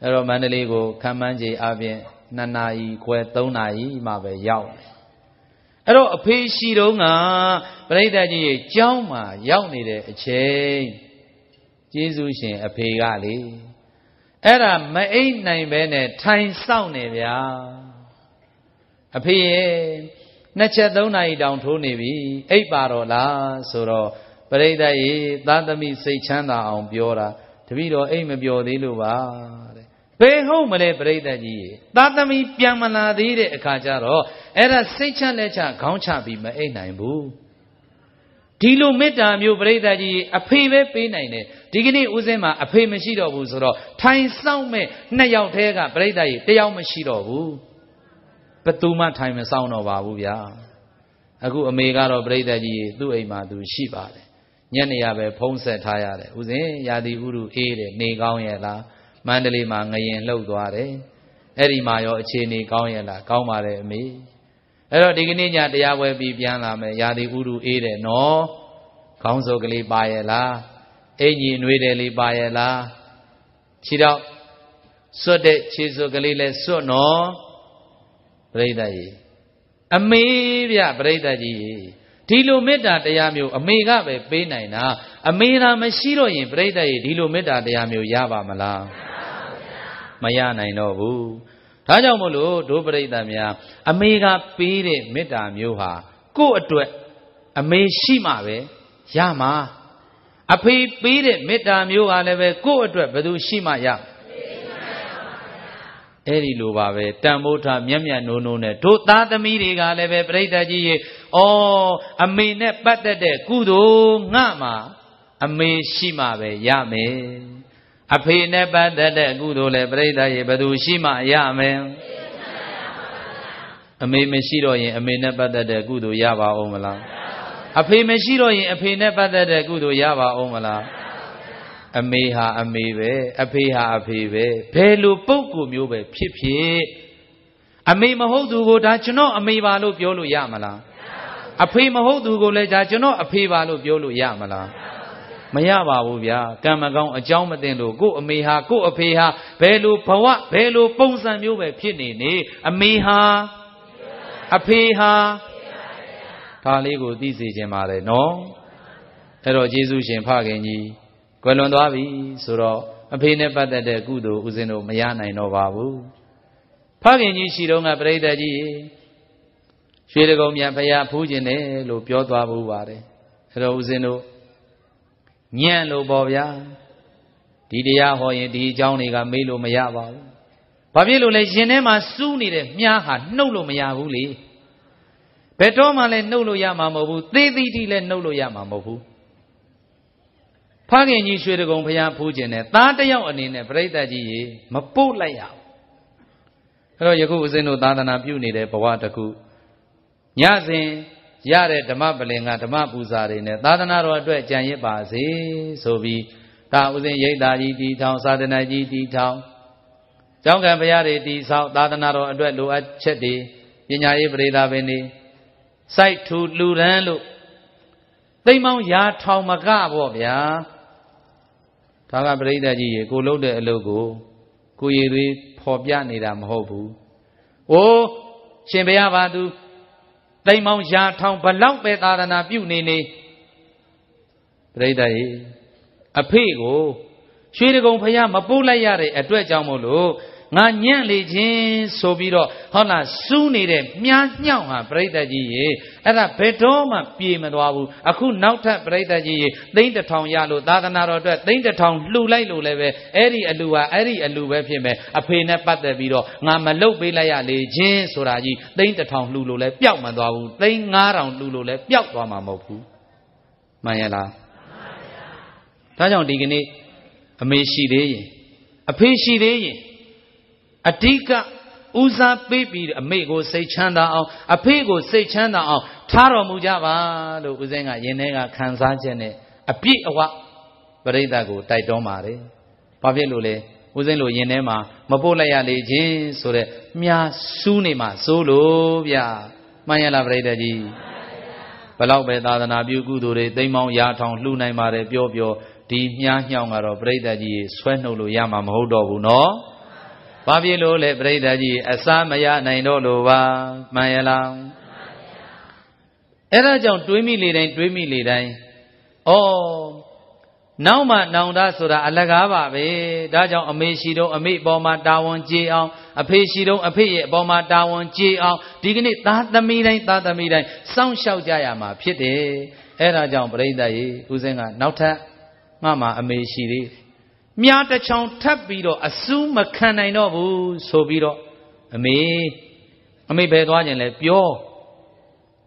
အဲ့တော့မန္တလေးကိုခံမှန်းကြီးအပြင်နှစ်နာရီခွဲသုံးနာရီမှပဲရောက်တယ်အဲ့တော့အဖေရှိတုန်းကပရိသတ်ကြီးရဲ့ကျောင်းမှာရောက်နေတဲ့အချိန်ကျေးဇူးရှင် အဖေကလေအဲ့ဒါမအိတ်နိုင်ပဲနဲ့ထိုင်ဆောင်နေဗျာအဖေရဲ့နှစ်ချက်သုံးနာရီတောင်ထိုးနေပြီ အိပ်ပါတော့လားဆိုတော့ပရိသတ်ရေသာသမီစိတ်ချမ်းသာအောင်ပြောတာတပည့်တော်အိတ်မပြောသေးလို့ပါတဲ့ဘယ်ဟုတ်မလဲပရိသတ်ကြီးရေသာသမီပြန်မလာသေးတဲ့အခါကျတော့အဲ့ဒါစိတ်ချလက်ချခေါင်းချပြီးမအိတ်နိုင်ဘူးဒီလိုမေတ္တာမျိုးပရိသတ်ကြီးအဖေပဲပေးနိုင်တယ်ဒီကနေ့ဦးစင်းမှာအဖေမရှိတော့ဘူးဆိုတော့ထိုင်ဆောင်မဲ့နှစ်ယောက်တည်းကပရိသတ်ကြီးတယောက်မရှိတော့ဘူးဘသူမှထိုင်မဆောင်တော့ပါဘူးဗျာအခုအမေကတော့ပြိဿကြီးသူ့အိမ်မှာသူရှိပါတယ်ညနေရပဲဖုံးဆက်ထားရတယ်ဥစဉ်ရာသီဥတုအေးတယ်နေကောင်းရဲ့လားမန္တလေးမှာငရင်လှုပ်သွားတယ်အဲ့ဒီမှာရောအခြေအနေကောင်းရဲ့လားကောင်းပါတယ်အမေအဲ့တော့ဒီကနေ့ညတရားပွဲပြီးပြန်လာမယ်ရာသီဥတုအေးတယ်နော်ခေါင်းစုပ်ကလေးပါရဲ့လားအင်ကြီးနှွေးတယ်လေးပါရဲ့လားခြေတော့စွတ်တဲ့ခြေစွပ်ကလေးလဲစွတ်နော်ပြိဿကြီးအမေဗျပြိဿကြီးဒီလိုမေတ္တာတရားမျိုးအမေကပဲပေးနိုင်တာအမေသာမရှိတော့ရင်ပြိဿကြီးဒီလိုမေတ္တာတရားမျိုးရပါမလားမရနိုင်တော့ဘူးဒါကြောင့်မို့လို့ဒုပရိသတ်များအမေကပေးတဲ့မေတ္တာမျိုးဟာ ကိုယ့်အတွက်အမေရှိမှပဲရမှာအဖေပေးတဲ့မေတ္တာမျိုးဟာလည်းပဲကိုယ့်အတွက်ဘယ်သူရှိမှရမှာအဲ့ဒီလိုပါပဲတန်ဖိုးထားမျက်မျက်နိုးနိုးနဲ့တို့သားသမီးတွေကလည်းပဲပြိတ္တကြီးရေဩအမေနဲ့ပတ်သက်တဲ့ကုသိုလ်ငါမှာအမေရှိမှပဲရမယ်အဖေနဲ့ပတ်သက်တဲ့ကုသိုလ်လည်းပြိတ္တရေဘယ်သူရှိမှရမယ်အမေမရှိတော့ရင်အမေနဲ့ပတ်သက်တဲ့ကုသိုလ်ရပါအောင်မလားအဖေမရှိတော့ရင်အဖေနဲ့ပတ်သက်တဲ့ကုသိုလ်ရပါအောင်မလားအမေဟာအမေပဲအဖေဟာ အဖေပဲဘယ်လိုပုံကိုမျိုးပဲဖြစ်ဖြစ်အမေမဟုတ်သူကိုဒါကျွန်တော်အမေပါလို့ပြောလို့ရမလားအဖေမဟုတ်သူကိုလည်းဒါကျွန်တော်အဖေပါလို့ပြောလို့ရမလားမရပါဘူးဗျာကံမကောင်းအကြောင်းမသိလို့ကို့အမေဟာကို့အဖေဟာဘယ်လိုဘဝဘယ်လိုပုံစံမျိုးပဲဖြစ်နေနေအမေဟာအဖေဟာဒါလေးကိုသိစေချင်ပါတယ်နော်အဲ့တော့ယေရှုရှင်ဖခင်ကြီးကွယ်လွန်သွားပြီဆိုတော့အဖေနဲ့ပတ်သက်တဲ့ကုသိုလ်ဦးဇင်းတို့မရနိုင်တော့ပါဘူးဖခင်ကြီးရှိတော့ကပြိတ္တကြီးရွှေတကုံမြတ်ဖရာဖူးခြင်းတယ်လို့ပြောသွားဘူးပါတယ်အဲတော့ဦးဇင်းတို့ညံ့လို့ပေါ့ဗျာဒီတရားဟောရင်ဒီအကြောင်းတွေက မေးလို့မရပါဘူးဘာဖြစ်လို့လဲရင်ထဲမှာစူးနေတဲ့မြားဟာနှုတ်လို့မရဘူးလေဘယ်တော့မှလည်းနှုတ်လို့ရမှာမဟုတ်ဘူးသေသီးတိလည်းနှုတ်လို့ရမှာမဟုတ်ဘူးဖခင်ကြီးရွှေတကုံဘုရားဖူးခြင်းနဲ့သားတယောက်အနေနဲ့ပြိတ္တကြီးရေမပို့လိုက်ရဘူးအဲ့တော့ယခုဦးဇင်းတို့သာသနာပြုနေတဲ့ဘဝတစ်ခုညစဉ်ရတဲ့ဓမ္မပလင်ကဓမ္မပူဇာတွေနဲ့သာသနာတော်အတွက်ကြံရစ်ပါစေဆိုပြီးဒါဦးဇင်းရိတ်သားကြီးတီထောင်သာသနာကြီးတီထောင်ကျောင်းကံဘုရားတွေတီဆောက်သာသနာတော်အတွက်လိုအပ်ချက်တွေပညာရေးပရိဒါပင်တွေစိုက်ထူလူရန်လို့တိမ်မောင်းရာထောင်မကပေါ့ဗျာဒါကပရိသတ်ကြီးရေကိုလုပ်တဲ့အလုပ်ကိုကိုရည်တွေဖော်ပြနေတာမဟုတ်ဘူး။အိုးရှင်ဘုရားပါသူတိမ်မောင်ရာထောင်ဘလောက်ပဲသာသနာပြုနေနေပရိသတ်ကြီးအဖေကို ရွှေဒဂုံဖုရားမပို့လိုက်ရတဲ့အတွက်ကြောင့်မို့လို့ငါညံ့လေခြင်းဆိုပြီးတော့ဟောလားစူးနေတဲ့မြားညှောင်းဟာပြိတ္တကြီးရေအဲ့ဒါဘယ်တော့မှပြေမသွားဘူးအခုနောက်ထပ်ပြိတ္တကြီးရေသိန်းတစ်ထောင်ရလို့သာသနာတော်အတွက်သိန်းတစ်ထောင်လှူလိုက်လို့လည်းပဲအဲ့ဒီအလှူဟာအဲ့ဒီအလှူပဲဖြစ်မယ်အဖေနဲ့ပတ်သက်ပြီးတော့ငါမလုတ်ပေးလိုက်ရလေခြင်းဆိုတာကြီးသိန်းတစ်ထောင်လှူလို့လည်းပျောက်မသွားဘူးသိန်း9000လှူလို့လည်းပျောက်သွားမှာမဟုတ်ဘူးမှန်ရဲ့လားမှန်ပါဗျာဒါကြောင့်ဒီကနေ့အမေရှိသေးရင်အဖေရှိသေးရင်အဓိကဦးစားပေးပြီးအမေကိုစိတ်ချမ်းသာအောင်အဖေကိုစိတ်ချမ်းသာအောင် ထားတော်မူကြပါလို့ဦးဇင်းကယင်းထဲကခံစားချက်နဲ့အပြည့်အဝပရိသတ်ကိုတိုက်တွန်းပါတယ်။ဘာဖြစ်လို့လဲဦးဇင်းလိုယင်းထဲမှာမပို့လိုက်ရလေခြင်းဆိုတဲ့မြားစူးနေမှာစိုးလို့ဗျာမှန်ရလားပရိသတ်ကြီးဘလောက်ပဲသာသနာပြုကုသိုလ်တွေတိမ်မောင်းရာထောင်လှူနိုင်ပါတယ်ပြောပြောဒီမြားညှောင်းကတော့ပရိသတ်ကြီးဆွဲနှုတ်လို့ရမှာမဟုတ်တော့ဘူးနော်။ဘာဖြစ်လို့လဲပြိဋ္ဌာကြီးအစာမရနိုင်တော့လို့ပါမှန်ရလားအဲ့ဒါကြောင့်တွေးမိလေတိုင်းတွေးမိလေတိုင်းဩနောက်မှနောင်တဆိုတာအလကားပါပဲဒါကြောင့်အမေရှိတော့အမေပေါ်မှာတာဝန်ကျေအောင် အဖေရှိတော့အဖေရဲ့အပေါ်မှာတာဝန်ကျေအောင်ဒီကနေ့သားသမီးတိုင်းသားသမီးတိုင်းစောင့်ရှောက်ကြရမှာဖြစ်တယ်အဲ့ဒါကြောင့်ပြိဋ္ဌာကြီးဦးစင်းကနောက်ထပ်ငါမှအမေရှိသေးမြားတစ်ချောင်ထပ်ပြီးတော့အစူးမခံနိုင်တော့ဘူးဆိုပြီးတော့အမေအမေဘယ်သွားခြင်းလဲပြော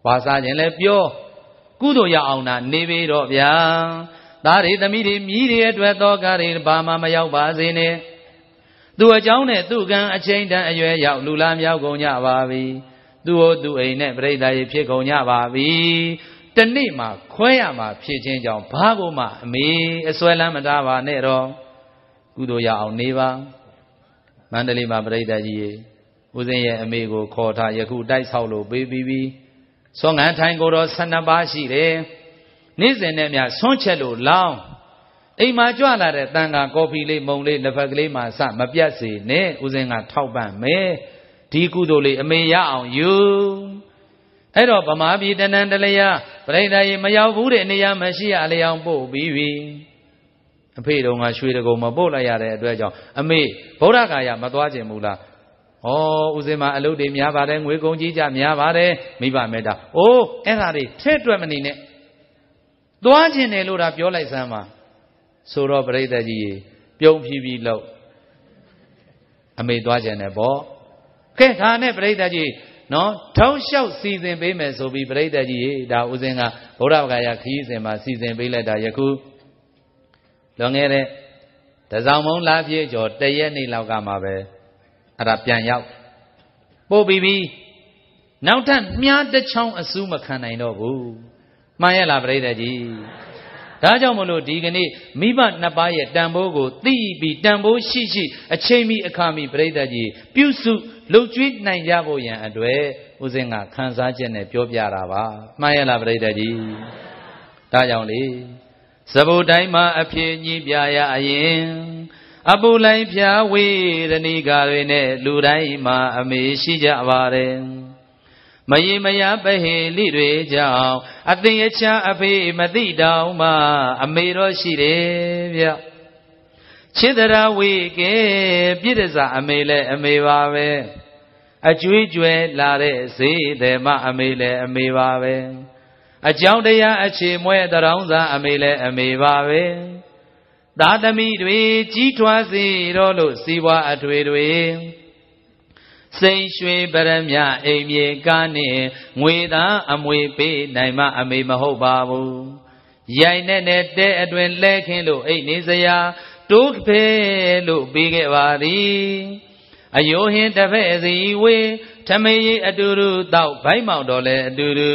ဘာစားခြင်းလဲပြောကုသိုလ်ရအောင်တာနေပြီတော့ဗျာသားတွေသမီးတွေမိတွေအတွက်တော့ကားတွေဘာမှမရောက်ပါစေနဲ့သူအကြောင်းနဲ့သူကံအချိန်တန်အရွယ်ရောက်လူလားမြောက်ကုန်ကြပါပြီသူ့ဟိုသူ့အိမ်နဲ့ပြိတ္တာရေဖြစ်ကုန်ကြပါပြီတနေ့မှာခွဲရမှာဖြစ်ခြင်းကြောင့်ဘာကိုမှအမေအစွဲလမ်းမထားပါနဲ့တော့ကုသိုလ်ရအောင်နေပါမန္တလေးမှာပြိတ္တကြီးရေဦးစင်းရဲ့အမေကိုခေါ်ထားယခုတိုက်ဆောက်လို့ပေးပြီးပြီဆွမ်းငံထိုင်ကိုတော့12ပါးရှိတယ်နေ့စဉ်နဲ့မြဆွန်းချက်လို့လောင်းအိမ်မှာကြွလာတဲ့တန်ခါကော်ဖီလေးမုံလေးလက်ဖက်ကလေးမှာစမပြတ်စေနဲ့ဦးစင်းကထောက်ပံ့မယ်ဒီကုသိုလ်လေးအမေရအောင်ယူအဲ့တော့ဗမာပြည်တဏ္ဍတလျာပြိတ္တရေမရောက်ဘူးတဲ့နေရာမရှိရအလျောင်းပို့ပြီးပြီအဖေတုံးကရွှေတကုံမပို့လိုက်ရတဲ့အတွက်ကြောင့်အမေဗုဒ္ဓဂါယမသွားခြင်းဘူးလား။ဩဦးစင်မအလုပ်တွေများပါတယ်ငွေကုန်ကြီးကြများပါတယ်မိဘမေတ္တာ။အိုးအဲ့ဒါတွေထဲ့တွက်မနေနဲ့။သွားခြင်းတယ်လို့ဒါပြောလိုက်စမ်းပါ။ဆိုတော့ပြိတ္တကြီးပြုံးဖြီးပြီးလို့အမေသွားခြင်းတယ်ပေါ့။ကဲဒါနဲ့ပြိတ္တကြီးနော်ထောင်းလျှောက်စီစဉ်ပေးမယ်ဆိုပြီးပြိတ္တကြီးဒါဦးစင်ကဗုဒ္ဓဂါယခရီးစဉ်မှာစီစဉ်ပေးလိုက်တာယခု။လွန်ခဲ့တဲ့တဆောင်မုံလာပြည့်ကျော်တရက်နေ့လောက်ကမှပဲအဲ့ဒါပြန်ရောက်ပို့ပြီးပြီးနောက်ထပ်မြားတစ်ချောင်းအစူးမခံနိုင်တော့ဘူးမှန်ရဲ့လားပြိတ္တကြီးဒါကြောင့်မလို့ဒီကနေ့မိဘနှစ်ပါးရဲ့တန်ဖိုးကိုသိပြီးတန်ဖိုးရှိရှိအချိန်မီအခါမီပြိတ္တကြီးပြုစုလှုပ်ကြွေးနိုင်ကြဖို့ရန်အတွက်ဦးစင်ကခန်းစားချက်နဲ့ပြောပြတာပါမှန်ရဲ့လားပြိတ္တကြီးဒါကြောင့်လေစပုတ်တိုင်းမှာအဖြစ်ညည်းပြရအရင် အပူလိုင်းဖြာဝေဒနိကာတွေနဲ့လူတိုင်းမှာ အမေရှိကြပါတယ်မရင်မရပဟေလိတွေကြောင့်အသင်အချာအဖေမသိတောင်မှ အမေတော့ရှိတယ်ဗျခြေတရာဝေကေပြည့်တစားအမေလည်းအမေပါပဲအကျွေးကျွဲလာတဲ့ဈေးတယ်မအမေလည်းအမေပါပဲအကြောင်းတရားအခြေမွဲတရောင်းစာအမေလဲအမေပါပဲသာသမီတွေကြီးထွားစေတော့လို့စီးပွားအထွေတွေစိန်ရွှေပရမအိမ်မြေကားနဲ့ငွေသာအမွေပေးနိုင်မအမေမဟုတ်ပါဘူးရိုင်နဲ့နဲ့တဲအတွင်လဲခင်းလို့အိတ်နေစရာတုတ်ဖဲလို့ပြီးခဲ့ပါသည်အယိုဟင်းတစ်ဖက်စီဝေထမင်းအတူတူတောက်ဘိုင်းမောင်တော်လည်းအတူတူ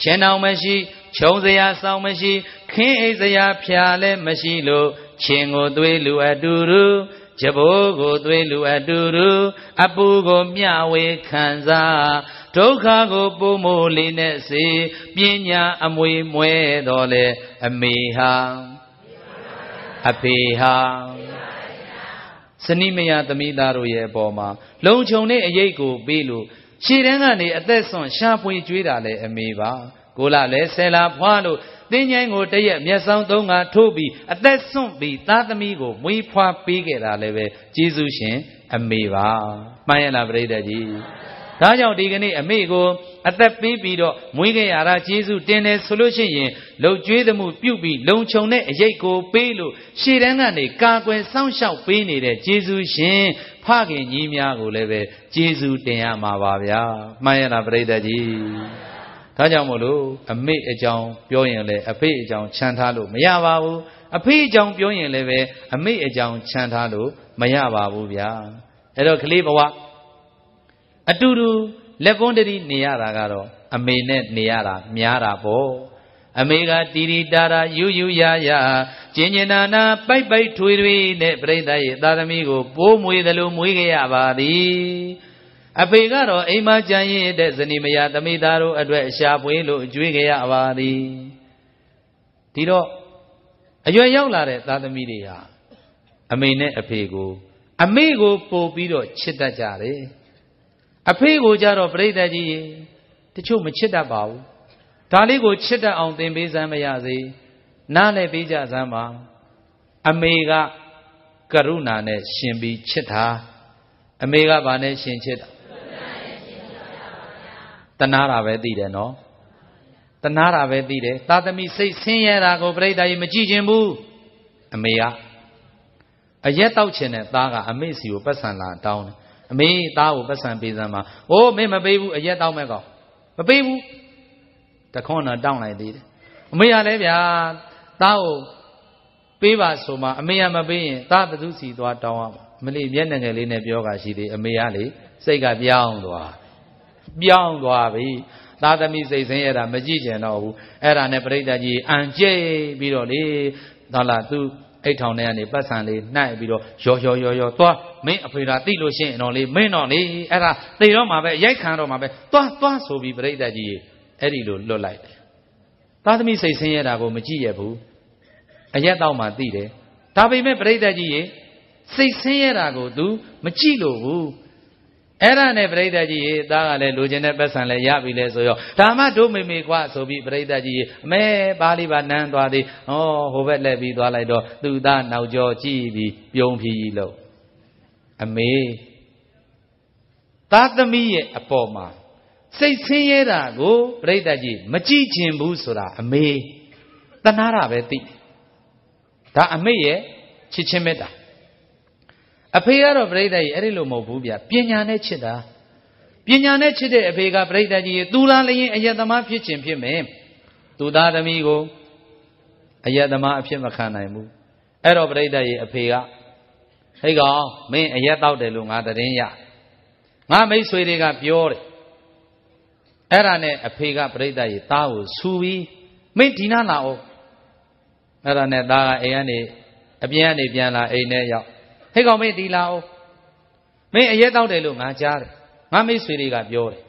ခြံတောင်မရှိခြုံစရာဆောင်မရှိ ခင်းအိပ်စရာဖြာလည်းမရှိလို့ခြင်းကိုသွေးလူအတူတူကြဘိုးကိုသွေးလူအတူတူအပူကိုမျှဝေခံစားဒုက္ခကိုပုံမိုးလေးနဲ့စေပညာအမွေမွဲတော်လေအမေဟာအဖေဟာစနိမယသမီးသားတို့ရဲ့အပေါ်မှာလုံခြုံတဲ့အရေးကိုပေးလို့ရှည်တန်းကနေအသက်ဆွန်ရှာဖွေကြွေးတာလည်းအမေပါကိုလာလည်းဆယ်လာဖွာလို့သင်းញိုင်းကိုတရက်မျက်စောင်းသုံးကထိုးပြီးအသက်ဆွန့်ပြီးသားသမီးကိုမွေးဖွားပေးခဲ့တာလည်းပဲကျေးဇူးရှင်အမေပါမှန်ရလားပြိတ္တကြီးဒါကြောင့်ဒီကနေ့အမေကိုအသက်ပေးပြီးတော့မွေးခဲ့ရတာကျေးဇူးတင်တယ်ဆိုလို့ရှိရင်လှုပ်ကြွေးသမှုပြုပြီးလုံခြုံတဲ့အရေးကိုပေးလို့ရှေ့တန်းကနေကာကွယ်စောင့်ရှောက်ပေးနေတဲ့ကျေးဇူးရှင်ဖခင်ကြီးများကိုလည်းပဲကျေးဇူးတင်ရမှာပါဗျာမှန်ရလားပြိတ္တကြီးဒါကြောင့်မို့လို့အမေအကြောင်းပြောရင်လည်းအဖေအကြောင်းခြံထားလို့မရပါဘူးအဖေအကြောင်းပြောရင်လည်းပဲအမေအကြောင်းခြံထားလို့မရပါဘူးဗျာအဲ့တော့ကလေးဘဝအတူတူလက်ကွန်းတည်းနေရတာကတော့အမေနဲ့နေရတာများတာပေါ့အမေကတီရီတာရာယူယူရရကျင်ကျင်နာနာ ပိုက်ပိုက်ထွေထွေနဲ့ပြိဿရဲ့သာသမီကိုပိုးမွေသလိုမွေးခဲ့ရပါသည်အဖေကတော့အိမ်မကြံရည်တဲ့ဇနီးမယားသမိသားတို့အတွက်အရှာပွေလို့အကျွေးခဲ့ရပါသည်ဒီတော့အရွယ်ရောက်လာတဲ့သာသမီတွေဟာအမေနဲ့အဖေကိုအမေကို ပို့ပြီးတော့ချစ်တတ်ကြတယ်အဖေကိုကြတော့ပြိဿကြီးတချို့မချစ်တတ်ပါဘူးဒါလေးကိုချစ်တတ်အောင်သင်ပေးစမ်းမရစေနားလည်းပေးကြစမ်းပါအမေကကရုဏာနဲ့ရှင်ပြီးချစ်တာအမေကဗာနဲ့ရှင်ချစ်တာတနာတာပဲသိတယ်နော်တနာတာပဲသိတယ်သာသမီစိတ်ဆင်းရဲတာကိုပြိတ္တာကြီးမကြည့်ခြင်းဘူးအမေကအရက်တောက်ခြင်းနဲ့သားကအမေစီကိုပတ်ဆံလာတောင်းတယ်အမေသားကိုပတ်ဆံပေးစမ်းပါအိုးမင်းမပေးဘူးအရက်တောက်မဲ့ကောင်မပေးဘူးတခွန်းတော့တောင်းလိုက်သေးတယ်အမေကလည်းဗျာသားကိုပေးပါဆိုမှအမေကမပေးရင်သားဘသူစီသွားတောင်းရမှာမလေးမျက်နှာငယ်လေးနဲ့ပြောတာရှိသေးအမေကလေစိတ်ကပြောင်းသွားပြောင်းသွားပြီသားသမီးစိတ်ဆင်းရဲတာမကြည့်ကြင်တော့ဘူးအဲ့ဒါနဲ့ပြိတ္တကြီးအံကျိပြီးတော့လေသာလားသူိတ်ထောင်ထဲကနေပတ်စံလေးနှိုက်ပြီးတော့ရောရောရောရောသွားမင်းအဖေသာတိလို့ရှိရင်တော့လေမင်းတော့လေအဲ့ဒါတေတော့မှာပဲရိုက်ခံတော့မှာပဲသွားသွားဆိုပြီးပြိတ္တကြီးအဲ့ဒီလိုလွတ်လိုက်တယ်သားသမီးစိတ်ဆင်းရဲတာကိုမကြည့်ရဘူးအရက်တော့မှသိတယ်ဒါပေမဲ့ပြိဿကြီးရေစိတ်ဆင်းရဲတာကို तू မကြည့်လို့ဘူးအဲ့ဒါနဲ့ပြိဿကြီးရေသားကလည်းလိုချင်တဲ့ပတ်စံလည်းရပြီလဲဆိုရောဒါမှတို့မေမေကွာဆိုပြီးပြိဿကြီးရေအမဲပါဠိပါနန်းသွားသေးဟောဟိုဘက်လက်ပြီးသွားလိုက်တော့သူသားနောက်ကျော်ကြည့်ပြီးပြုံးဖြီးလို့အမေသားသမီးရဲ့အပေါ်မှာစိတ်ဆင်းရဲတာကိုပြိတ္တကြီးမကြည့်ချင်ဘူးဆိုတာအမေတဏှာတာပဲသိဒါအမေရဲ့ချစ်ချင်းမေတ္တာအဖေကတော့ပြိတ္တကြီးအဲ့ဒီလိုမဟုတ်ဘူးဗျပညာနဲ့ချစ်တာပညာနဲ့ချစ်တဲ့အဖေကပြိတ္တကြီးသူလားလျင်အယက်သမားဖြစ်ခြင်းဖြစ်မယ်သူသားသမီးကိုအယက်သမားအဖြစ်မခံနိုင်ဘူးအဲ့တော့ပြိတ္တကြီးအဖေကဟိတ်ကောင်မင်းအယက်တောက်တယ်လို့ငါသတင်းရငါမိတ်ဆွေတွေကပြောတယ်အဲ့ဒါနဲ့အဖေကပြိတ္တရေသားကိုဆူပြီးမင်းဒီနာလာအောင်အဲ့ဒါနဲ့သားကအိမ်ကနေအပြင်ကနေပြန်လာအိမ်ထဲရောက်ဟဲ့ကောင်မင်းဒီလာအောင်မင်းအရေးတောက်တယ်လို့ငါကြားတယ်ငါမိတ်ဆွေတွေကပြောတယ်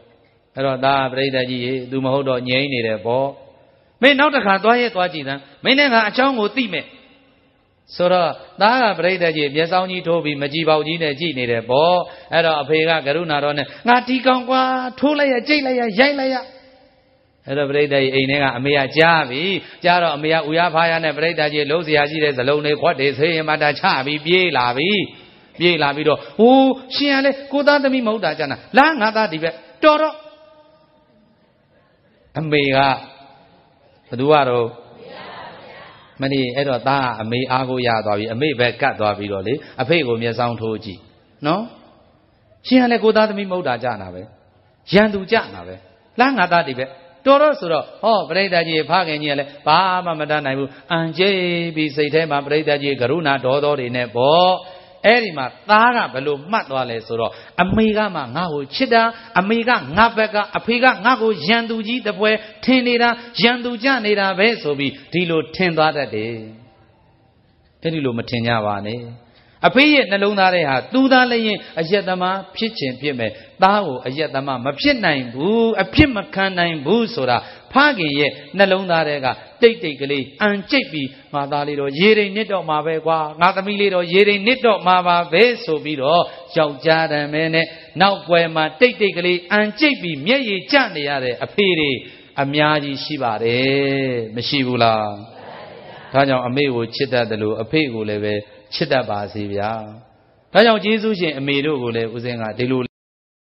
အဲ့တော့သားပြိတ္တကြီးရေသူမဟုတ်တော့ငြိမ်းနေတယ်ဗောမင်းနောက်တစ်ခါသွားရဲသွားကြည့်သမ်းမင်းနဲ့ငါအချောင်းကိုသိမဲ့ဆိုတော့သားကပြိဿကြီးမျက်စောင်းကြီးထိုးပြီးမကြည်ပေါက်ကြီးနဲ့ကြည်နေတယ်ဗောအဲ့တော့အဖေကကရုဏာတော်နဲ့ငါဒီကောင်ကွာထိုးလိုက်ရကြိတ်လိုက်ရရိုက်လိုက်ရအဲ့တော့ပြိဿကြီးအိမ်ထဲကအမေကကြားပြီကြားတော့အမေကဥရဖားရနဲ့ပြိဿကြီးလုံးစရာရှိတဲ့ဇလုံးတွေခွက်တွေဆေးရင်မတာချပြီးပြေးလာပြီ ပြေးလာပြီးတော့ဟိုရှင်ကလေကိုသားသမီးမဟုတ်တာကြမ်းလားလာငါသားဒီဘက်တော်တော့အမေကဘသူကတော့မနေအဲ့တော့သားကအမေအားကိုရသွားပြီအမေပဲကတ်သွားပြီးတော့လေအဖေကိုမျက်စောင်းထိုးကြည့်နော်ရှင်ကလည်းကိုသားသမီးမဟုတ်တာကြနာပဲရန်သူကြနာပဲလားငါသားတိပဲတော်တော့ဆိုတော့ဟောပရိသတ်ကြီးဖခင်ကြီးကလည်းဘာမှမတတ်နိုင်ဘူးအန်ကျေးပြီးစိတ်ထဲမှာပရိသတ်ကြီးကရုဏာဒေါသတွေနဲ့ပေါ့အဲ့ဒီမှာသားကဘယ်လိုမှတ်သွားလဲဆိုတော့အမေကမှငါ့ကိုချစ်တာအမေကငါ့ဘက်ကအဖေကငါ့ကိုရန်သူကြီးတပွဲ ထင်နေတာရန်သူကြနေတာပဲဆိုပြီးဒီလိုထင်သွားတတ်တယ်အဲ့ဒီလိုမထင်ကြပါနဲ့အဖေရဲ့နှလုံးသားထဲဟာသူသားလည်းရင်အယက်သမားဖြစ်ခြင်းဖြစ်မယ်သားကိုအယက်သမားမဖြစ်နိုင်ဘူးအဖြစ်မခံနိုင်ဘူးဆိုတာဖခင်ရဲ့နှလုံးသားထဲကတိတ်တိတ်ကလေးအံကျိတ်ပြီးငါသားလေးတော့ရေရိန်နစ်တော့မှာပဲကွာငါသမီးလေးတော့ရေရိန်နစ်တော့မှာပါပဲဆိုပြီးတော့ယောက်ျားတန်မဲနဲ့နောက်ွယ်မှာတိတ်တိတ်ကလေးအံကျိတ်ပြီးမျက်ရည်ကျနေရတဲ့အဖေတွေအများကြီးရှိပါတယ်မရှိဘူးလားဒါကြောင့်အမေကိုချစ်တတ်တယ်လို့အဖေကိုလည်းပဲချစ်တတ်ပါစေဗျာ။ဒါကြောင့်ကျေးဇူးရှင်အမေတို့ကိုလည်းဦးဇင်းကဒီလို